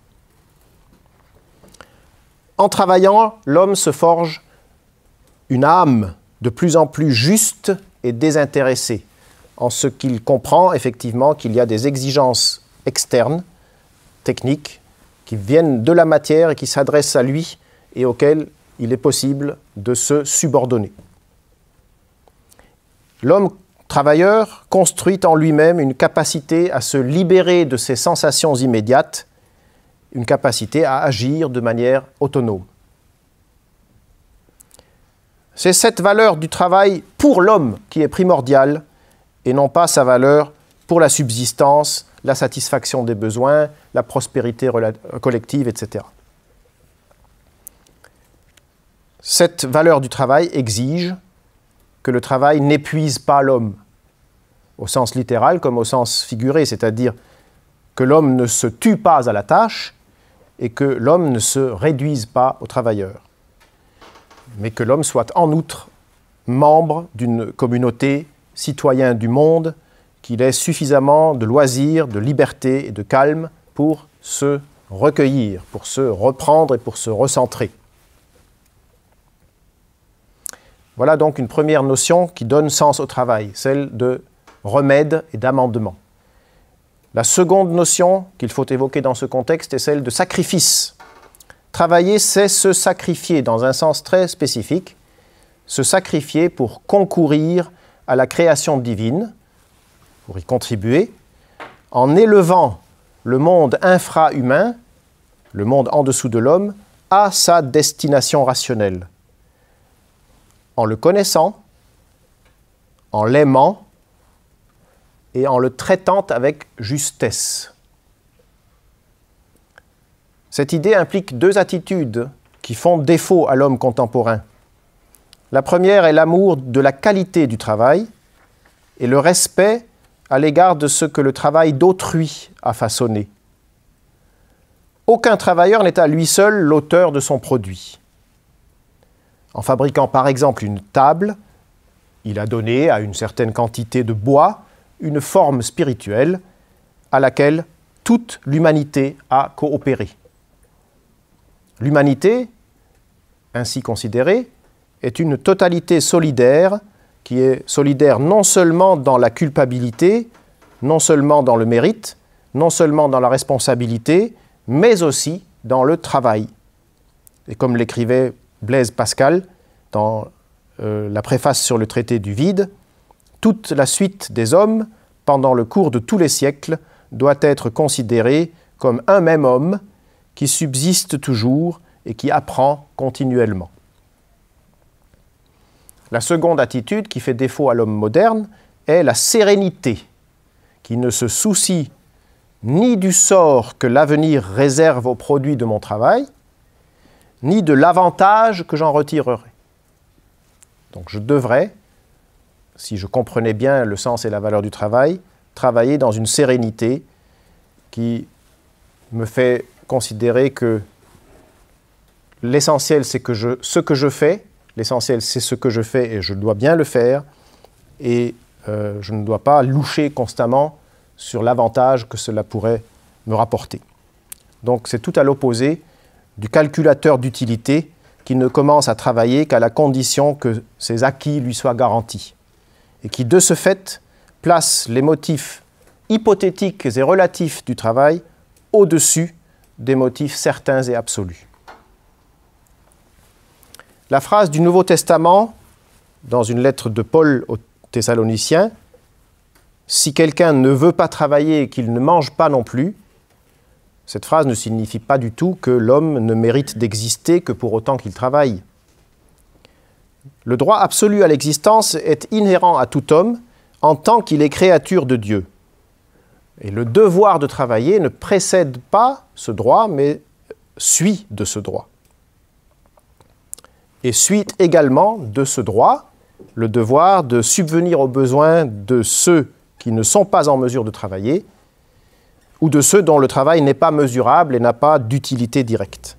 En travaillant, l'homme se forge une âme de plus en plus juste et désintéressée, en ce qu'il comprend effectivement qu'il y a des exigences externes techniques qui viennent de la matière et qui s'adressent à lui et auxquelles il est possible de se subordonner. L'homme travailleur construit en lui-même une capacité à se libérer de ses sensations immédiates, une capacité à agir de manière autonome. C'est cette valeur du travail pour l'homme qui est primordiale et non pas sa valeur pour la subsistance la satisfaction des besoins, la prospérité collective, etc. Cette valeur du travail exige que le travail n'épuise pas l'homme, au sens littéral comme au sens figuré, c'est-à-dire que l'homme ne se tue pas à la tâche et que l'homme ne se réduise pas au travailleur, mais que l'homme soit en outre membre d'une communauté, citoyen du monde, qu'il ait suffisamment de loisirs, de liberté et de calme pour se recueillir, pour se reprendre et pour se recentrer. Voilà donc une première notion qui donne sens au travail, celle de remède et d'amendement. La seconde notion qu'il faut évoquer dans ce contexte est celle de sacrifice. Travailler, c'est se sacrifier dans un sens très spécifique, se sacrifier pour concourir à la création divine, pour y contribuer, en élevant le monde infra-humain, le monde en dessous de l'homme, à sa destination rationnelle. En le connaissant, en l'aimant et en le traitant avec justesse. Cette idée implique deux attitudes qui font défaut à l'homme contemporain. La première est l'amour de la qualité du travail et le respect à l'égard de ce que le travail d'autrui a façonné. Aucun travailleur n'est à lui seul l'auteur de son produit. En fabriquant par exemple une table, il a donné à une certaine quantité de bois une forme spirituelle à laquelle toute l'humanité a coopéré. L'humanité, ainsi considérée, est une totalité solidaire qui est solidaire non seulement dans la culpabilité, non seulement dans le mérite, non seulement dans la responsabilité, mais aussi dans le travail. Et comme l'écrivait Blaise Pascal dans euh, la préface sur le traité du vide, toute la suite des hommes, pendant le cours de tous les siècles, doit être considérée comme un même homme qui subsiste toujours et qui apprend continuellement. La seconde attitude qui fait défaut à l'homme moderne est la sérénité, qui ne se soucie ni du sort que l'avenir réserve aux produits de mon travail, ni de l'avantage que j'en retirerai. Donc je devrais, si je comprenais bien le sens et la valeur du travail, travailler dans une sérénité qui me fait considérer que l'essentiel c'est que je, ce que je fais L'essentiel, c'est ce que je fais et je dois bien le faire. Et euh, je ne dois pas loucher constamment sur l'avantage que cela pourrait me rapporter. Donc c'est tout à l'opposé du calculateur d'utilité qui ne commence à travailler qu'à la condition que ses acquis lui soient garantis, et qui de ce fait place les motifs hypothétiques et relatifs du travail au-dessus des motifs certains et absolus. La phrase du Nouveau Testament, dans une lettre de Paul aux Thessaloniciens, si quelqu'un ne veut pas travailler et qu'il ne mange pas non plus, cette phrase ne signifie pas du tout que l'homme ne mérite d'exister que pour autant qu'il travaille. Le droit absolu à l'existence est inhérent à tout homme en tant qu'il est créature de Dieu. Et le devoir de travailler ne précède pas ce droit, mais suit de ce droit et suite également de ce droit le devoir de subvenir aux besoins de ceux qui ne sont pas en mesure de travailler ou de ceux dont le travail n'est pas mesurable et n'a pas d'utilité directe.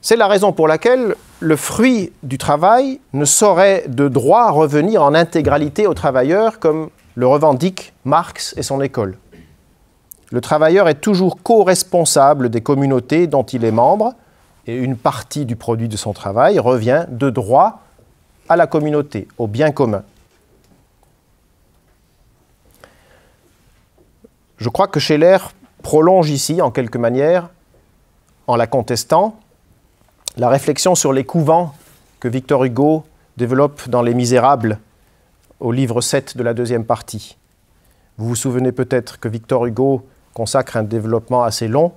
C'est la raison pour laquelle le fruit du travail ne saurait de droit revenir en intégralité aux travailleurs comme le revendiquent Marx et son école. Le travailleur est toujours co-responsable des communautés dont il est membre et une partie du produit de son travail revient de droit à la communauté, au bien commun. Je crois que Scheller prolonge ici, en quelque manière, en la contestant, la réflexion sur les couvents que Victor Hugo développe dans Les Misérables, au livre 7 de la deuxième partie. Vous vous souvenez peut-être que Victor Hugo consacre un développement assez long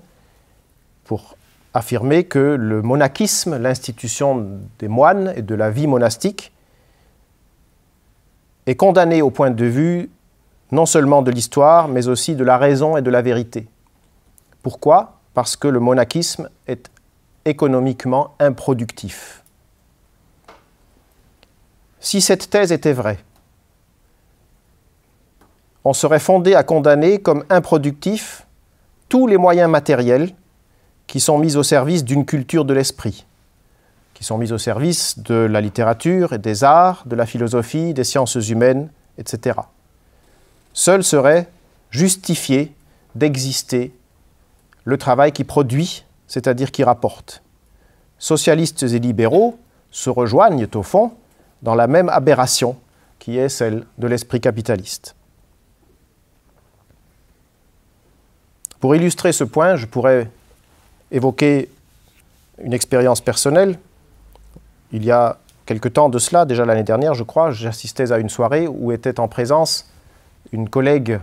pour affirmer que le monachisme, l'institution des moines et de la vie monastique, est condamné au point de vue non seulement de l'histoire, mais aussi de la raison et de la vérité. Pourquoi Parce que le monachisme est économiquement improductif. Si cette thèse était vraie, on serait fondé à condamner comme improductifs tous les moyens matériels qui sont mis au service d'une culture de l'esprit, qui sont mis au service de la littérature et des arts, de la philosophie, des sciences humaines, etc. Seul serait justifié d'exister le travail qui produit, c'est-à-dire qui rapporte. Socialistes et libéraux se rejoignent au fond dans la même aberration qui est celle de l'esprit capitaliste. Pour illustrer ce point, je pourrais évoquer une expérience personnelle. Il y a quelque temps de cela, déjà l'année dernière, je crois, j'assistais à une soirée où était en présence une collègue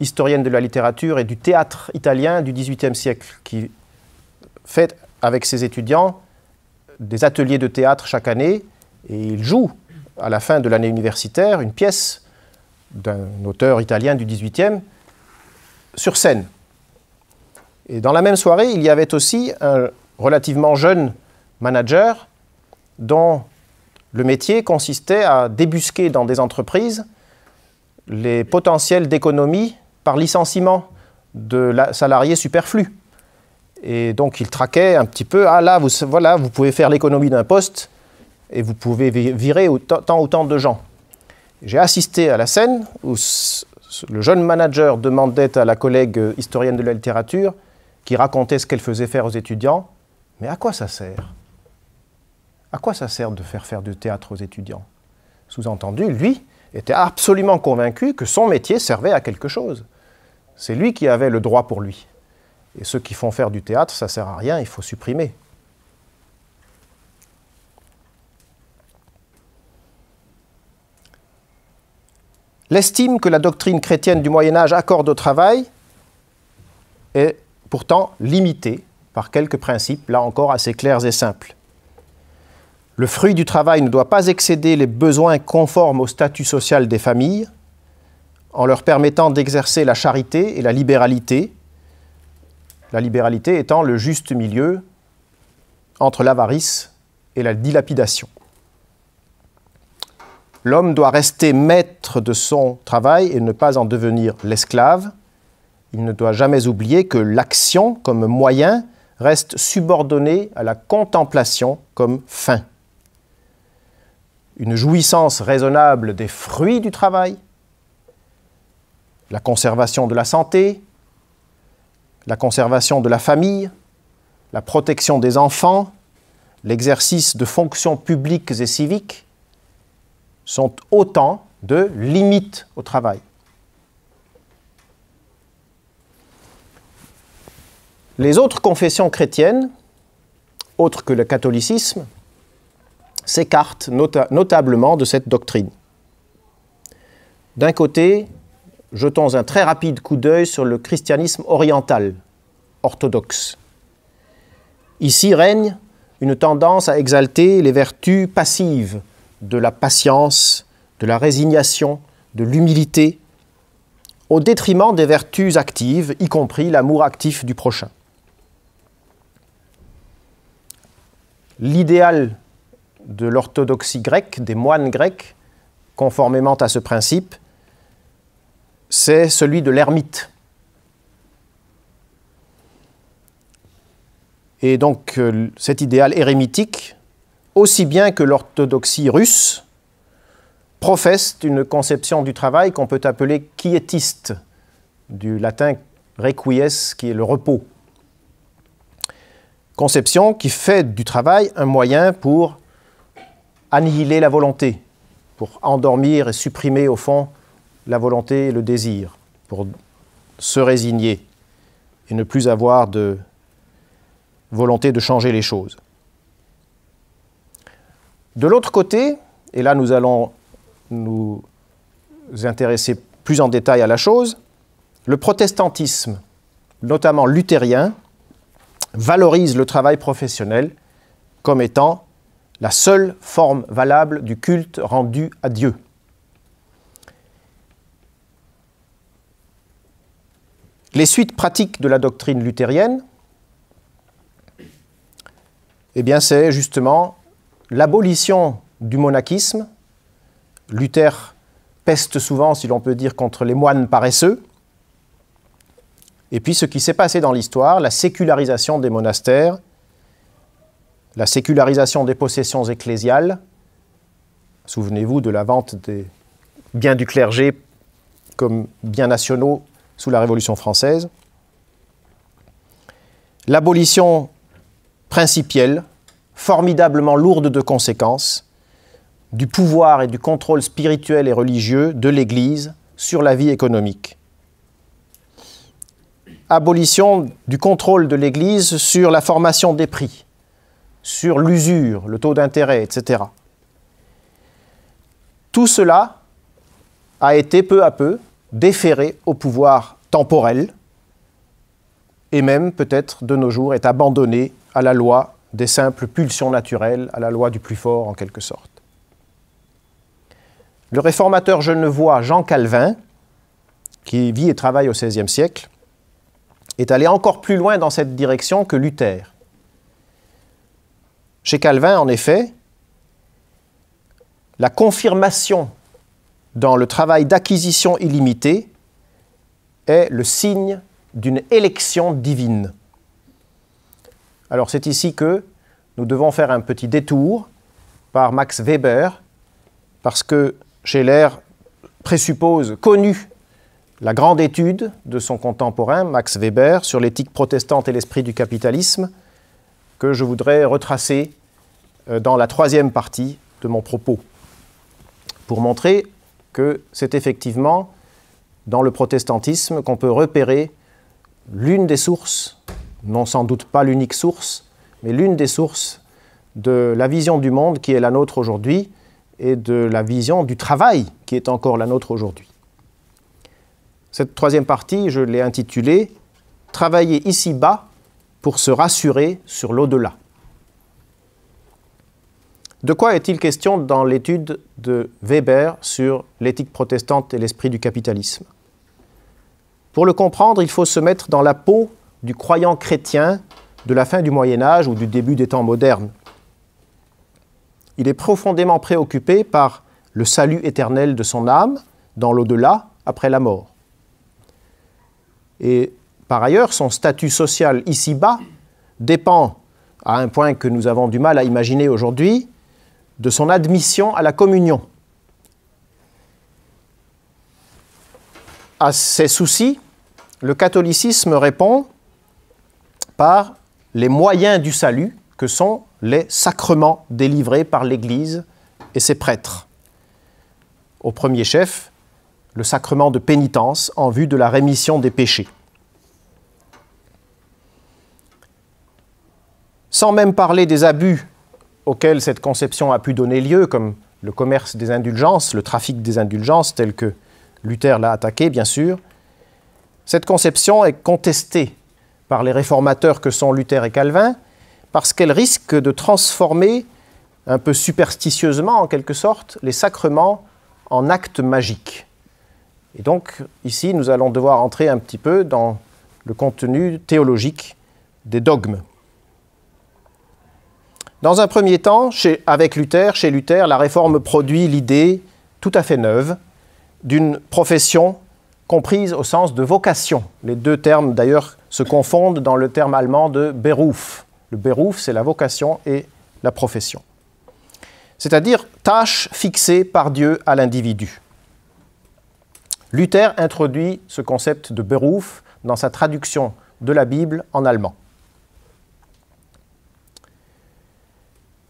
historienne de la littérature et du théâtre italien du XVIIIe siècle, qui fait avec ses étudiants des ateliers de théâtre chaque année, et il joue à la fin de l'année universitaire une pièce d'un auteur italien du XVIIIe sur scène. Et dans la même soirée, il y avait aussi un relativement jeune manager dont le métier consistait à débusquer dans des entreprises les potentiels d'économie par licenciement de salariés superflus. Et donc il traquait un petit peu, ah là, vous, voilà, vous pouvez faire l'économie d'un poste et vous pouvez virer autant, autant de gens. J'ai assisté à la scène où le jeune manager demandait à la collègue historienne de la littérature, qui racontait ce qu'elle faisait faire aux étudiants, mais à quoi ça sert À quoi ça sert de faire faire du théâtre aux étudiants Sous-entendu, lui était absolument convaincu que son métier servait à quelque chose. C'est lui qui avait le droit pour lui. Et ceux qui font faire du théâtre, ça sert à rien, il faut supprimer. L'estime que la doctrine chrétienne du Moyen Âge accorde au travail est pourtant limitée par quelques principes, là encore assez clairs et simples. Le fruit du travail ne doit pas excéder les besoins conformes au statut social des familles, en leur permettant d'exercer la charité et la libéralité, la libéralité étant le juste milieu entre l'avarice et la dilapidation. L'homme doit rester maître de son travail et ne pas en devenir l'esclave. Il ne doit jamais oublier que l'action comme moyen reste subordonnée à la contemplation comme fin. Une jouissance raisonnable des fruits du travail, la conservation de la santé, la conservation de la famille, la protection des enfants, l'exercice de fonctions publiques et civiques, sont autant de limites au travail. Les autres confessions chrétiennes, autres que le catholicisme, s'écartent notablement de cette doctrine. D'un côté, jetons un très rapide coup d'œil sur le christianisme oriental, orthodoxe. Ici règne une tendance à exalter les vertus passives de la patience, de la résignation, de l'humilité, au détriment des vertus actives, y compris l'amour actif du prochain. L'idéal de l'orthodoxie grecque, des moines grecs, conformément à ce principe, c'est celui de l'ermite. Et donc euh, cet idéal érémitique aussi bien que l'orthodoxie russe, professe une conception du travail qu'on peut appeler quiétiste, du latin requies, qui est le repos. Conception qui fait du travail un moyen pour annihiler la volonté, pour endormir et supprimer au fond la volonté et le désir, pour se résigner et ne plus avoir de volonté de changer les choses. De l'autre côté, et là nous allons nous intéresser plus en détail à la chose, le protestantisme, notamment luthérien, valorise le travail professionnel comme étant la seule forme valable du culte rendu à Dieu. Les suites pratiques de la doctrine luthérienne, eh bien c'est justement l'abolition du monachisme, Luther peste souvent, si l'on peut dire, contre les moines paresseux, et puis ce qui s'est passé dans l'histoire, la sécularisation des monastères, la sécularisation des possessions ecclésiales, souvenez-vous de la vente des biens du clergé comme biens nationaux sous la Révolution française, l'abolition principielle formidablement lourde de conséquences, du pouvoir et du contrôle spirituel et religieux de l'Église sur la vie économique. Abolition du contrôle de l'Église sur la formation des prix, sur l'usure, le taux d'intérêt, etc. Tout cela a été peu à peu déféré au pouvoir temporel et même peut-être de nos jours est abandonné à la loi des simples pulsions naturelles à la loi du plus fort en quelque sorte. Le réformateur genevois Jean Calvin, qui vit et travaille au XVIe siècle, est allé encore plus loin dans cette direction que Luther. Chez Calvin, en effet, la confirmation dans le travail d'acquisition illimitée est le signe d'une élection divine. Alors c'est ici que nous devons faire un petit détour par Max Weber, parce que Scheller présuppose, connu la grande étude de son contemporain, Max Weber, sur l'éthique protestante et l'esprit du capitalisme, que je voudrais retracer euh, dans la troisième partie de mon propos, pour montrer que c'est effectivement dans le protestantisme qu'on peut repérer l'une des sources non sans doute pas l'unique source, mais l'une des sources de la vision du monde qui est la nôtre aujourd'hui et de la vision du travail qui est encore la nôtre aujourd'hui. Cette troisième partie, je l'ai intitulée Travailler ici-bas pour se rassurer sur l'au-delà. De quoi est-il question dans l'étude de Weber sur l'éthique protestante et l'esprit du capitalisme Pour le comprendre, il faut se mettre dans la peau du croyant chrétien de la fin du Moyen Âge ou du début des temps modernes. Il est profondément préoccupé par le salut éternel de son âme dans l'au-delà après la mort. Et par ailleurs, son statut social ici-bas dépend, à un point que nous avons du mal à imaginer aujourd'hui, de son admission à la communion. À ces soucis, le catholicisme répond par les moyens du salut que sont les sacrements délivrés par l'Église et ses prêtres. Au premier chef, le sacrement de pénitence en vue de la rémission des péchés. Sans même parler des abus auxquels cette conception a pu donner lieu, comme le commerce des indulgences, le trafic des indulgences, tel que Luther l'a attaqué, bien sûr, cette conception est contestée par les réformateurs que sont Luther et Calvin, parce qu'elle risque de transformer, un peu superstitieusement en quelque sorte, les sacrements en actes magiques. Et donc, ici, nous allons devoir entrer un petit peu dans le contenu théologique des dogmes. Dans un premier temps, avec Luther, chez Luther, la réforme produit l'idée tout à fait neuve d'une profession comprise au sens de vocation. Les deux termes, d'ailleurs, se confondent dans le terme allemand de Beruf. Le Beruf, c'est la vocation et la profession. C'est-à-dire tâche fixée par Dieu à l'individu. Luther introduit ce concept de Beruf dans sa traduction de la Bible en allemand.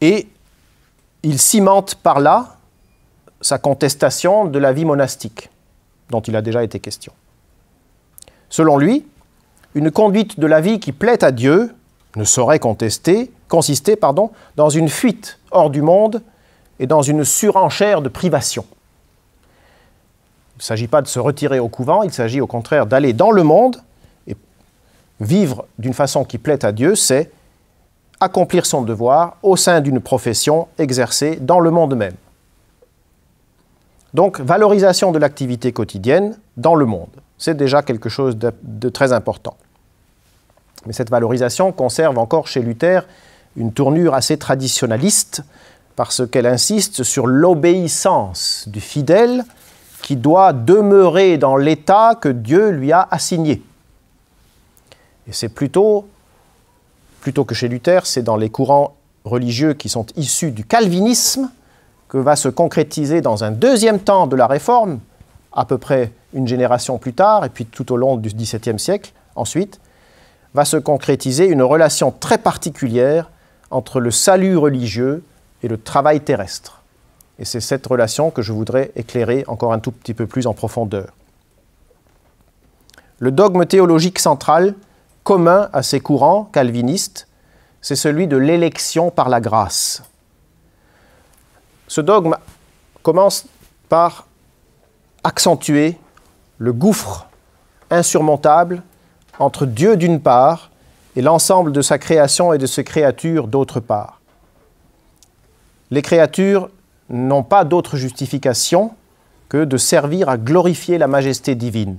Et il cimente par là sa contestation de la vie monastique, dont il a déjà été question. Selon lui, une conduite de la vie qui plaît à Dieu ne saurait contester, consister pardon, dans une fuite hors du monde et dans une surenchère de privation. Il ne s'agit pas de se retirer au couvent, il s'agit au contraire d'aller dans le monde et vivre d'une façon qui plaît à Dieu, c'est accomplir son devoir au sein d'une profession exercée dans le monde même. Donc valorisation de l'activité quotidienne dans le monde c'est déjà quelque chose de, très important. Mais cette valorisation conserve encore chez Luther une tournure assez traditionnaliste, parce qu'elle insiste sur l'obéissance du fidèle qui doit demeurer dans l'état que Dieu lui a assigné. Et c'est plutôt, plutôt que chez Luther, c'est dans les courants religieux qui sont issus du calvinisme que va se concrétiser dans un deuxième temps de la réforme, à peu près une génération plus tard, et puis tout au long du XVIIe siècle, ensuite, va se concrétiser une relation très particulière entre le salut religieux et le travail terrestre. Et c'est cette relation que je voudrais éclairer encore un tout petit peu plus en profondeur. Le dogme théologique central, commun à ces courants calvinistes, c'est celui de l'élection par la grâce. Ce dogme commence par accentuer le gouffre insurmontable entre Dieu d'une part et l'ensemble de sa création et de ses créatures d'autre part. Les créatures n'ont pas d'autre justification que de servir à glorifier la majesté divine.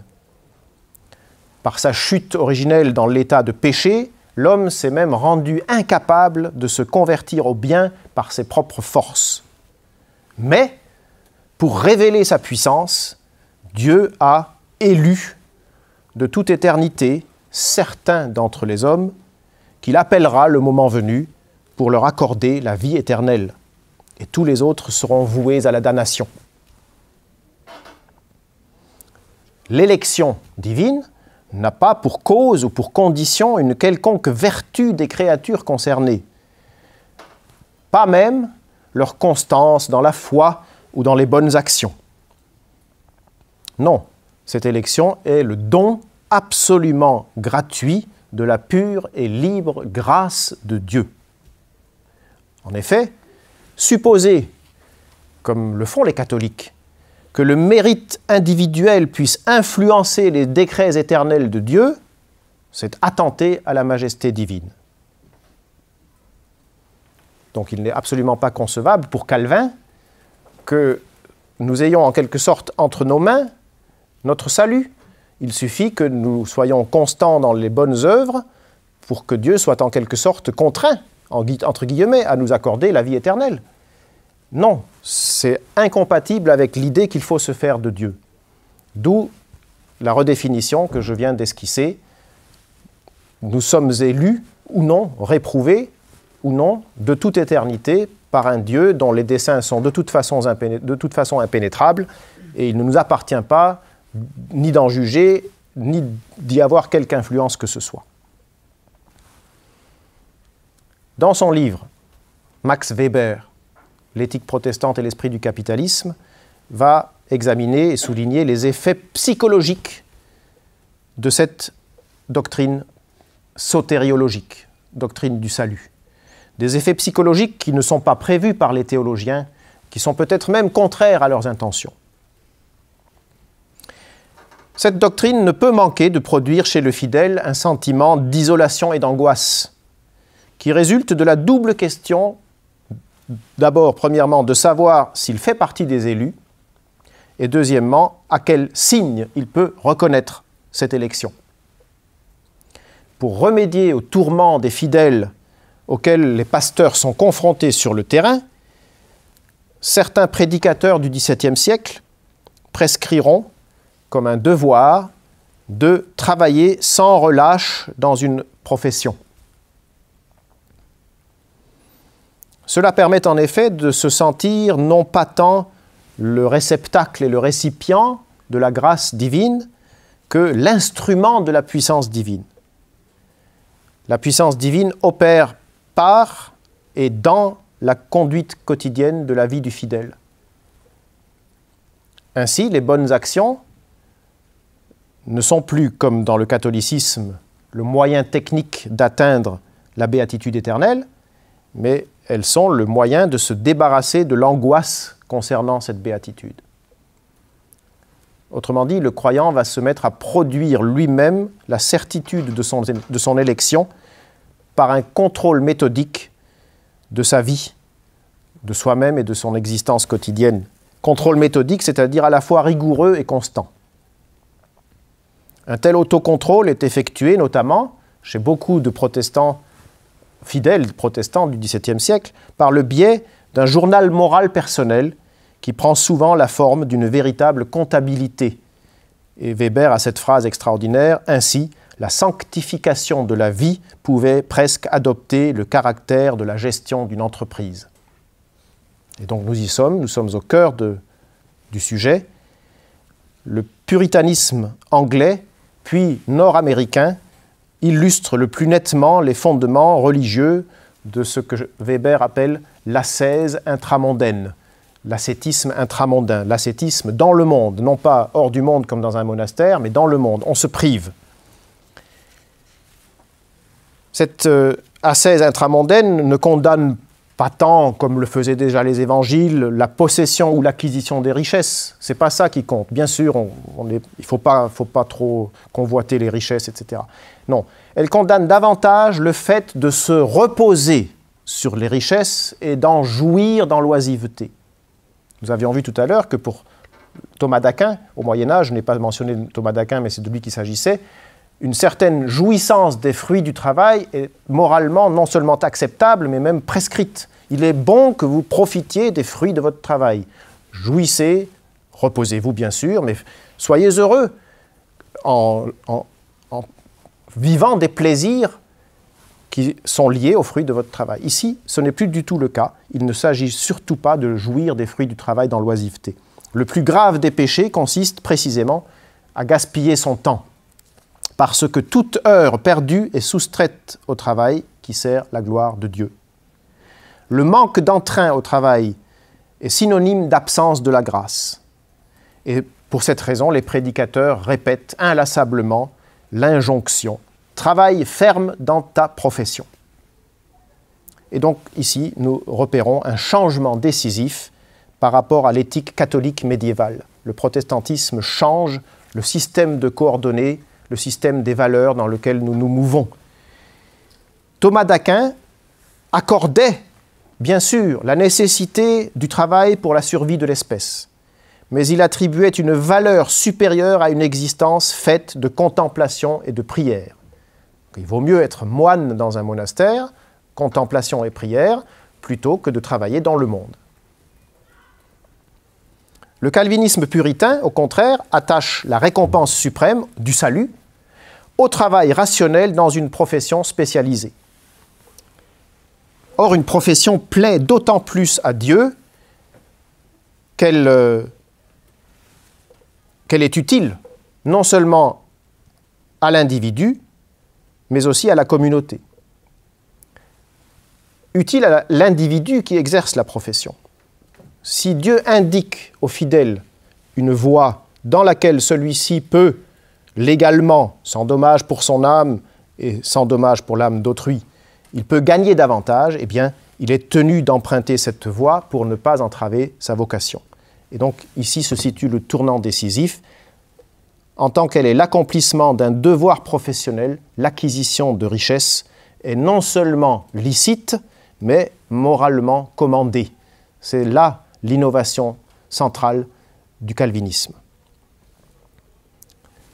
Par sa chute originelle dans l'état de péché, l'homme s'est même rendu incapable de se convertir au bien par ses propres forces. Mais, pour révéler sa puissance, Dieu a élu de toute éternité certains d'entre les hommes qu'il appellera le moment venu pour leur accorder la vie éternelle, et tous les autres seront voués à la damnation. L'élection divine n'a pas pour cause ou pour condition une quelconque vertu des créatures concernées, pas même leur constance dans la foi ou dans les bonnes actions. Non, cette élection est le don absolument gratuit de la pure et libre grâce de Dieu. En effet, supposer, comme le font les catholiques, que le mérite individuel puisse influencer les décrets éternels de Dieu, c'est attenter à la majesté divine. Donc il n'est absolument pas concevable pour Calvin que nous ayons en quelque sorte entre nos mains notre salut. Il suffit que nous soyons constants dans les bonnes œuvres pour que Dieu soit en quelque sorte contraint, entre guillemets, à nous accorder la vie éternelle. Non, c'est incompatible avec l'idée qu'il faut se faire de Dieu. D'où la redéfinition que je viens d'esquisser. Nous sommes élus ou non, réprouvés ou non, de toute éternité par un Dieu dont les desseins sont de toute façon, impénétrables et il ne nous appartient pas ni d'en juger, ni d'y avoir quelque influence que ce soit. Dans son livre, Max Weber, L'éthique protestante et l'esprit du capitalisme, va examiner et souligner les effets psychologiques de cette doctrine sotériologique, doctrine du salut. Des effets psychologiques qui ne sont pas prévus par les théologiens, qui sont peut-être même contraires à leurs intentions. Cette doctrine ne peut manquer de produire chez le fidèle un sentiment d'isolation et d'angoisse, qui résulte de la double question, d'abord, premièrement, de savoir s'il fait partie des élus, et deuxièmement, à quel signe il peut reconnaître cette élection. Pour remédier aux tourments des fidèles auxquels les pasteurs sont confrontés sur le terrain, certains prédicateurs du XVIIe siècle prescriront comme un devoir de travailler sans relâche dans une profession. Cela permet en effet de se sentir non pas tant le réceptacle et le récipient de la grâce divine que l'instrument de la puissance divine. La puissance divine opère par et dans la conduite quotidienne de la vie du fidèle. Ainsi, les bonnes actions ne sont plus, comme dans le catholicisme, le moyen technique d'atteindre la béatitude éternelle, mais elles sont le moyen de se débarrasser de l'angoisse concernant cette béatitude. Autrement dit, le croyant va se mettre à produire lui-même la certitude de son, de son, élection par un contrôle méthodique de sa vie, de soi-même et de son existence quotidienne. Contrôle méthodique, c'est-à-dire à la fois rigoureux et constant. Un tel autocontrôle est effectué notamment chez beaucoup de protestants fidèles, protestants du XVIIe siècle, par le biais d'un journal moral personnel qui prend souvent la forme d'une véritable comptabilité. Et Weber a cette phrase extraordinaire, ainsi, la sanctification de la vie pouvait presque adopter le caractère de la gestion d'une entreprise. Et donc nous y sommes, nous sommes au cœur du sujet. Le puritanisme anglais puis nord-américain illustre le plus nettement les fondements religieux de ce que Weber appelle l'ascèse intramondaine, l'ascétisme intramondain, l'ascétisme dans le monde, non pas hors du monde comme dans un monastère, mais dans le monde. On se prive. Cette euh, ascèse intramondaine ne condamne pas tant, comme le faisaient déjà les évangiles, la possession ou l'acquisition des richesses. C'est pas ça qui compte. Bien sûr, on, il ne faut pas, faut pas trop convoiter les richesses, etc. Non. Elle condamne davantage le fait de se reposer sur les richesses et d'en jouir dans l'oisiveté. Nous avions vu tout à l'heure que pour Thomas d'Aquin, au Moyen Âge, je n'ai pas mentionné Thomas d'Aquin, mais c'est de lui qu'il s'agissait, une certaine jouissance des fruits du travail est moralement non seulement acceptable, mais même prescrite. Il est bon que vous profitiez des fruits de votre travail. Jouissez, reposez-vous bien sûr, mais soyez heureux en, vivant des plaisirs qui sont liés aux fruits de votre travail. Ici, ce n'est plus du tout le cas. Il ne s'agit surtout pas de jouir des fruits du travail dans l'oisiveté. Le plus grave des péchés consiste précisément à gaspiller son temps parce que toute heure perdue est soustraite au travail qui sert la gloire de Dieu. Le manque d'entrain au travail est synonyme d'absence de la grâce. Et pour cette raison, les prédicateurs répètent inlassablement l'injonction Travaille ferme dans ta profession. Et donc ici, nous repérons un changement décisif par rapport à l'éthique catholique médiévale. Le protestantisme change le système de coordonnées le système des valeurs dans lequel nous nous mouvons. Thomas d'Aquin accordait, bien sûr, la nécessité du travail pour la survie de l'espèce, mais il attribuait une valeur supérieure à une existence faite de contemplation et de prière. Il vaut mieux être moine dans un monastère, contemplation et prière, plutôt que de travailler dans le monde. Le calvinisme puritain, au contraire, attache la récompense suprême du salut au travail rationnel dans une profession spécialisée. Or, une profession plaît d'autant plus à Dieu euh, qu'elle est utile, non seulement à l'individu, mais aussi à la communauté. Utile à l'individu qui exerce la profession. Si Dieu indique aux fidèles une voie dans laquelle celui-ci peut légalement, sans dommage pour son âme et sans dommage pour l'âme d'autrui, il peut gagner davantage, eh bien, il est tenu d'emprunter cette voie pour ne pas entraver sa vocation. Et donc ici se situe le tournant décisif, en tant qu'elle est l'accomplissement d'un devoir professionnel, l'acquisition de richesses est non seulement licite, mais moralement commandée. C'est là l'innovation centrale du calvinisme.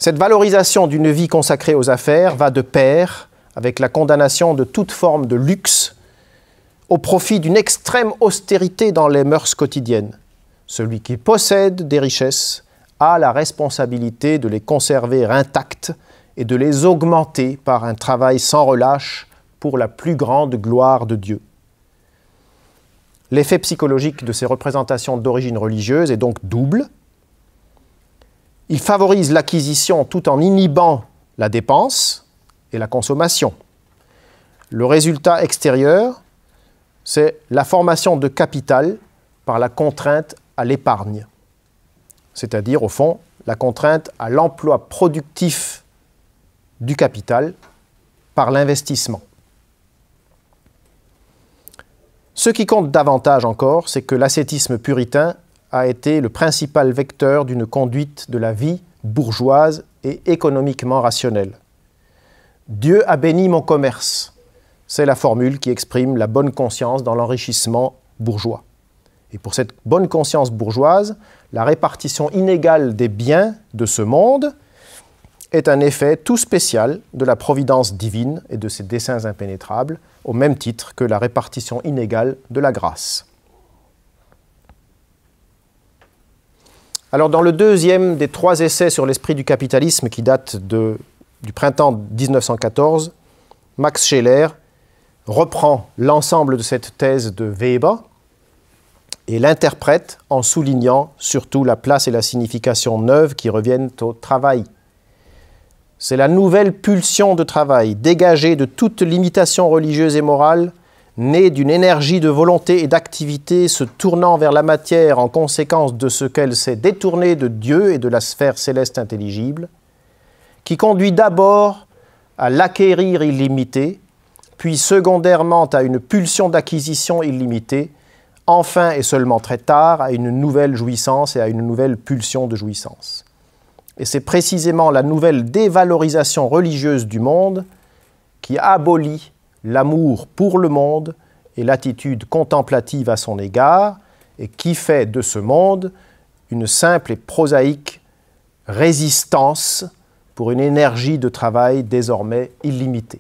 Cette valorisation d'une vie consacrée aux affaires va de pair avec la condamnation de toute forme de luxe au profit d'une extrême austérité dans les mœurs quotidiennes. Celui qui possède des richesses a la responsabilité de les conserver intactes et de les augmenter par un travail sans relâche pour la plus grande gloire de Dieu. L'effet psychologique de ces représentations d'origine religieuse est donc double. Il favorise l'acquisition tout en inhibant la dépense et la consommation. Le résultat extérieur, c'est la formation de capital par la contrainte à l'épargne, c'est-à-dire au fond la contrainte à l'emploi productif du capital par l'investissement. Ce qui compte davantage encore, c'est que l'ascétisme puritain a été le principal vecteur d'une conduite de la vie bourgeoise et économiquement rationnelle. Dieu a béni mon commerce, c'est la formule qui exprime la bonne conscience dans l'enrichissement bourgeois. Et pour cette bonne conscience bourgeoise, la répartition inégale des biens de ce monde est un effet tout spécial de la providence divine et de ses desseins impénétrables, au même titre que la répartition inégale de la grâce. Alors dans le deuxième des trois essais sur l'esprit du capitalisme qui date du printemps 1914, Max Scheler reprend l'ensemble de cette thèse de Weber et l'interprète en soulignant surtout la place et la signification neuve qui reviennent au travail. C'est la nouvelle pulsion de travail dégagée de toute limitation religieuse et morale née d'une énergie de volonté et d'activité se tournant vers la matière en conséquence de ce qu'elle s'est détournée de Dieu et de la sphère céleste intelligible, qui conduit d'abord à l'acquérir illimité, puis secondairement à une pulsion d'acquisition illimitée, enfin et seulement très tard à une nouvelle jouissance et à une nouvelle pulsion de jouissance. Et c'est précisément la nouvelle dévalorisation religieuse du monde qui abolit l'amour pour le monde et l'attitude contemplative à son égard, et qui fait de ce monde une simple et prosaïque résistance pour une énergie de travail désormais illimitée.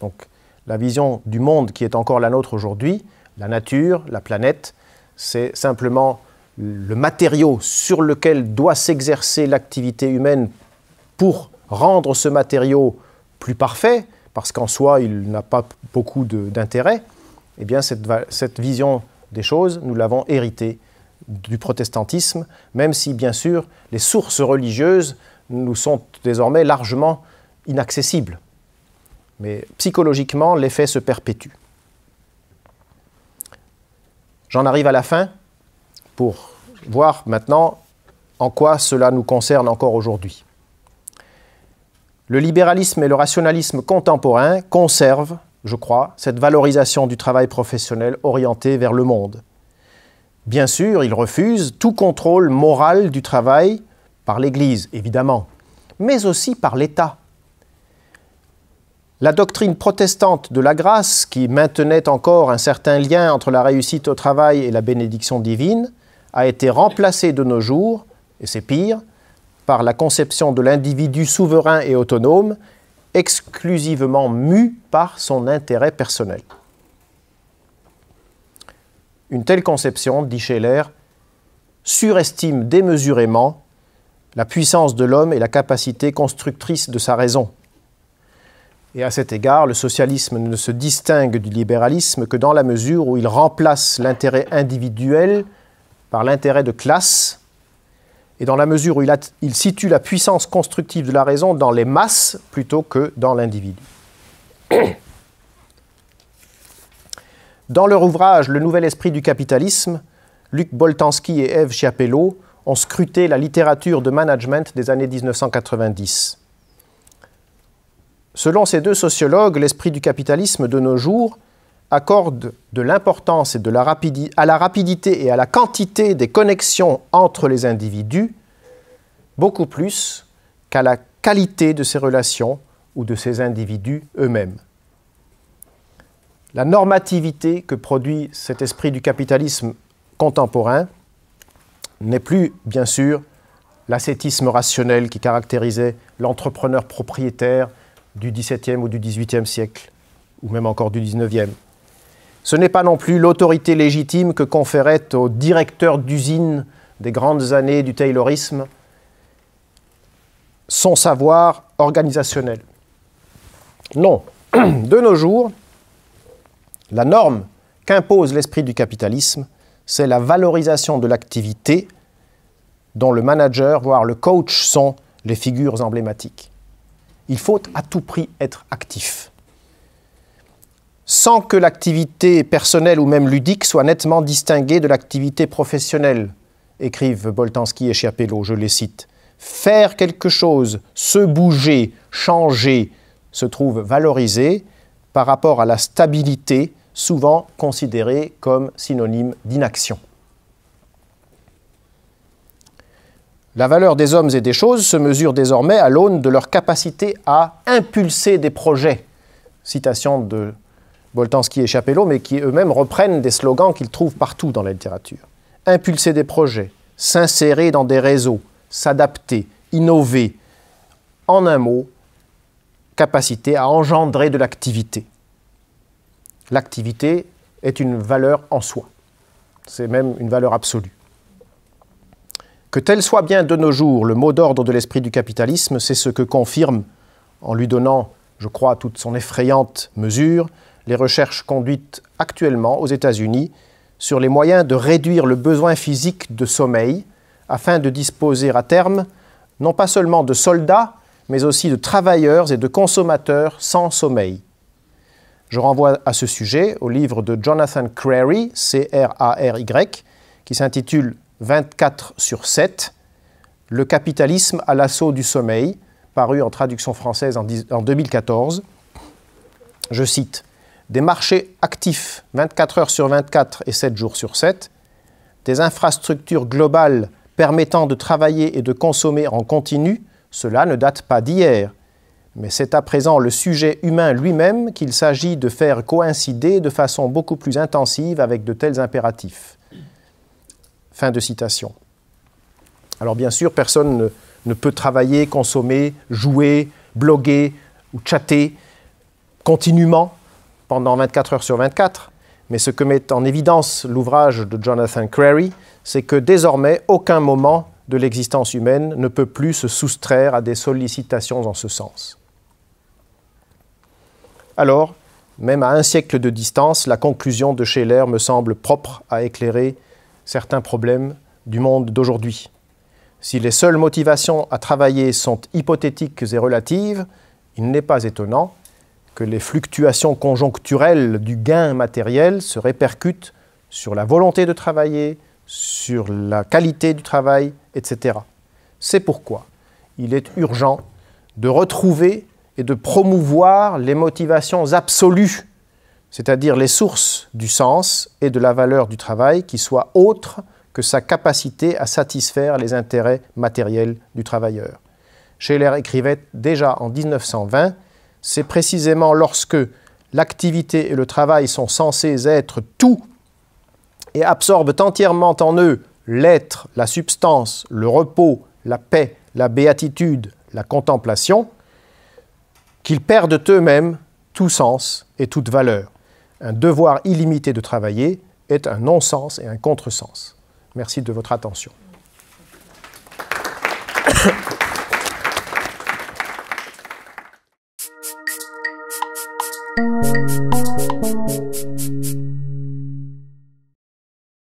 Donc la vision du monde qui est encore la nôtre aujourd'hui, la nature, la planète, c'est simplement le matériau sur lequel doit s'exercer l'activité humaine pour rendre ce matériau plus parfait, parce qu'en soi, il n'a pas beaucoup d'intérêt, eh bien, cette, cette, vision des choses, nous l'avons héritée du protestantisme, même si, bien sûr, les sources religieuses nous sont désormais largement inaccessibles. Mais psychologiquement, l'effet se perpétue. J'en arrive à la fin pour voir maintenant en quoi cela nous concerne encore aujourd'hui. Le libéralisme et le rationalisme contemporain conservent, je crois, cette valorisation du travail professionnel orienté vers le monde. Bien sûr, ils refusent tout contrôle moral du travail par l'Église, évidemment, mais aussi par l'État. La doctrine protestante de la grâce, qui maintenait encore un certain lien entre la réussite au travail et la bénédiction divine, a été remplacée de nos jours, et c'est pire, par la conception de l'individu souverain et autonome, exclusivement mu par son intérêt personnel. Une telle conception, dit Scheller, surestime démesurément la puissance de l'homme et la capacité constructrice de sa raison. Et à cet égard, le socialisme ne se distingue du libéralisme que dans la mesure où il remplace l'intérêt individuel par l'intérêt de classe, et dans la mesure où il, situe la puissance constructive de la raison dans les masses plutôt que dans l'individu. Dans leur ouvrage Le nouvel esprit du capitalisme, Luc Boltanski et Eve Chiapello ont scruté la littérature de management des années 1990. Selon ces deux sociologues, l'esprit du capitalisme de nos jours accorde de l'importance à la rapidité et à la quantité des connexions entre les individus beaucoup plus qu'à la qualité de ces relations ou de ces individus eux-mêmes. La normativité que produit cet esprit du capitalisme contemporain n'est plus, bien sûr, l'ascétisme rationnel qui caractérisait l'entrepreneur propriétaire du XVIIe ou du XVIIIe siècle, ou même encore du XIXe. Ce n'est pas non plus l'autorité légitime que conférait au directeur d'usine des grandes années du taylorisme son savoir organisationnel. Non, de nos jours, la norme qu'impose l'esprit du capitalisme, c'est la valorisation de l'activité dont le manager, voire le coach, sont les figures emblématiques. Il faut à tout prix être actif sans que l'activité personnelle ou même ludique soit nettement distinguée de l'activité professionnelle, écrivent Boltanski et Schiapello, je les cite. Faire quelque chose, se bouger, changer, se trouve valorisé par rapport à la stabilité, souvent considérée comme synonyme d'inaction. La valeur des hommes et des choses se mesure désormais à l'aune de leur capacité à impulser des projets. Citation de Boltanski et Chapello, mais qui eux-mêmes reprennent des slogans qu'ils trouvent partout dans la littérature. Impulser des projets, s'insérer dans des réseaux, s'adapter, innover. En un mot, capacité à engendrer de l'activité. L'activité est une valeur en soi. C'est même une valeur absolue. Que tel soit bien de nos jours le mot d'ordre de l'esprit du capitalisme, c'est ce que confirme, en lui donnant, je crois, toute son effrayante mesure, les recherches conduites actuellement aux États-Unis sur les moyens de réduire le besoin physique de sommeil afin de disposer à terme non pas seulement de soldats, mais aussi de travailleurs et de consommateurs sans sommeil. Je renvoie à ce sujet au livre de Jonathan Crary, C-R-A-R-Y, qui s'intitule 24 sur 7, Le capitalisme à l'assaut du sommeil, paru en traduction française en 2014. Je cite des marchés actifs 24 heures sur 24 et 7 jours sur 7, des infrastructures globales permettant de travailler et de consommer en continu, cela ne date pas d'hier. Mais c'est à présent le sujet humain lui-même qu'il s'agit de faire coïncider de façon beaucoup plus intensive avec de tels impératifs. Fin de citation. Alors bien sûr, personne ne, peut travailler, consommer, jouer, bloguer ou chatter continuellement pendant 24 heures sur 24. Mais ce que met en évidence l'ouvrage de Jonathan Crary, c'est que désormais, aucun moment de l'existence humaine ne peut plus se soustraire à des sollicitations en ce sens. Alors, même à un siècle de distance, la conclusion de Scheller me semble propre à éclairer certains problèmes du monde d'aujourd'hui. Si les seules motivations à travailler sont hypothétiques et relatives, il n'est pas étonnant que les fluctuations conjoncturelles du gain matériel se répercutent sur la volonté de travailler, sur la qualité du travail, etc. C'est pourquoi il est urgent de retrouver et de promouvoir les motivations absolues, c'est-à-dire les sources du sens et de la valeur du travail qui soient autres que sa capacité à satisfaire les intérêts matériels du travailleur. Scheller écrivait déjà en 1920 c'est précisément lorsque l'activité et le travail sont censés être tout et absorbent entièrement en eux l'être, la substance, le repos, la paix, la béatitude, la contemplation, qu'ils perdent eux-mêmes tout sens et toute valeur. Un devoir illimité de travailler est un non-sens et un contresens. Merci de votre attention. Música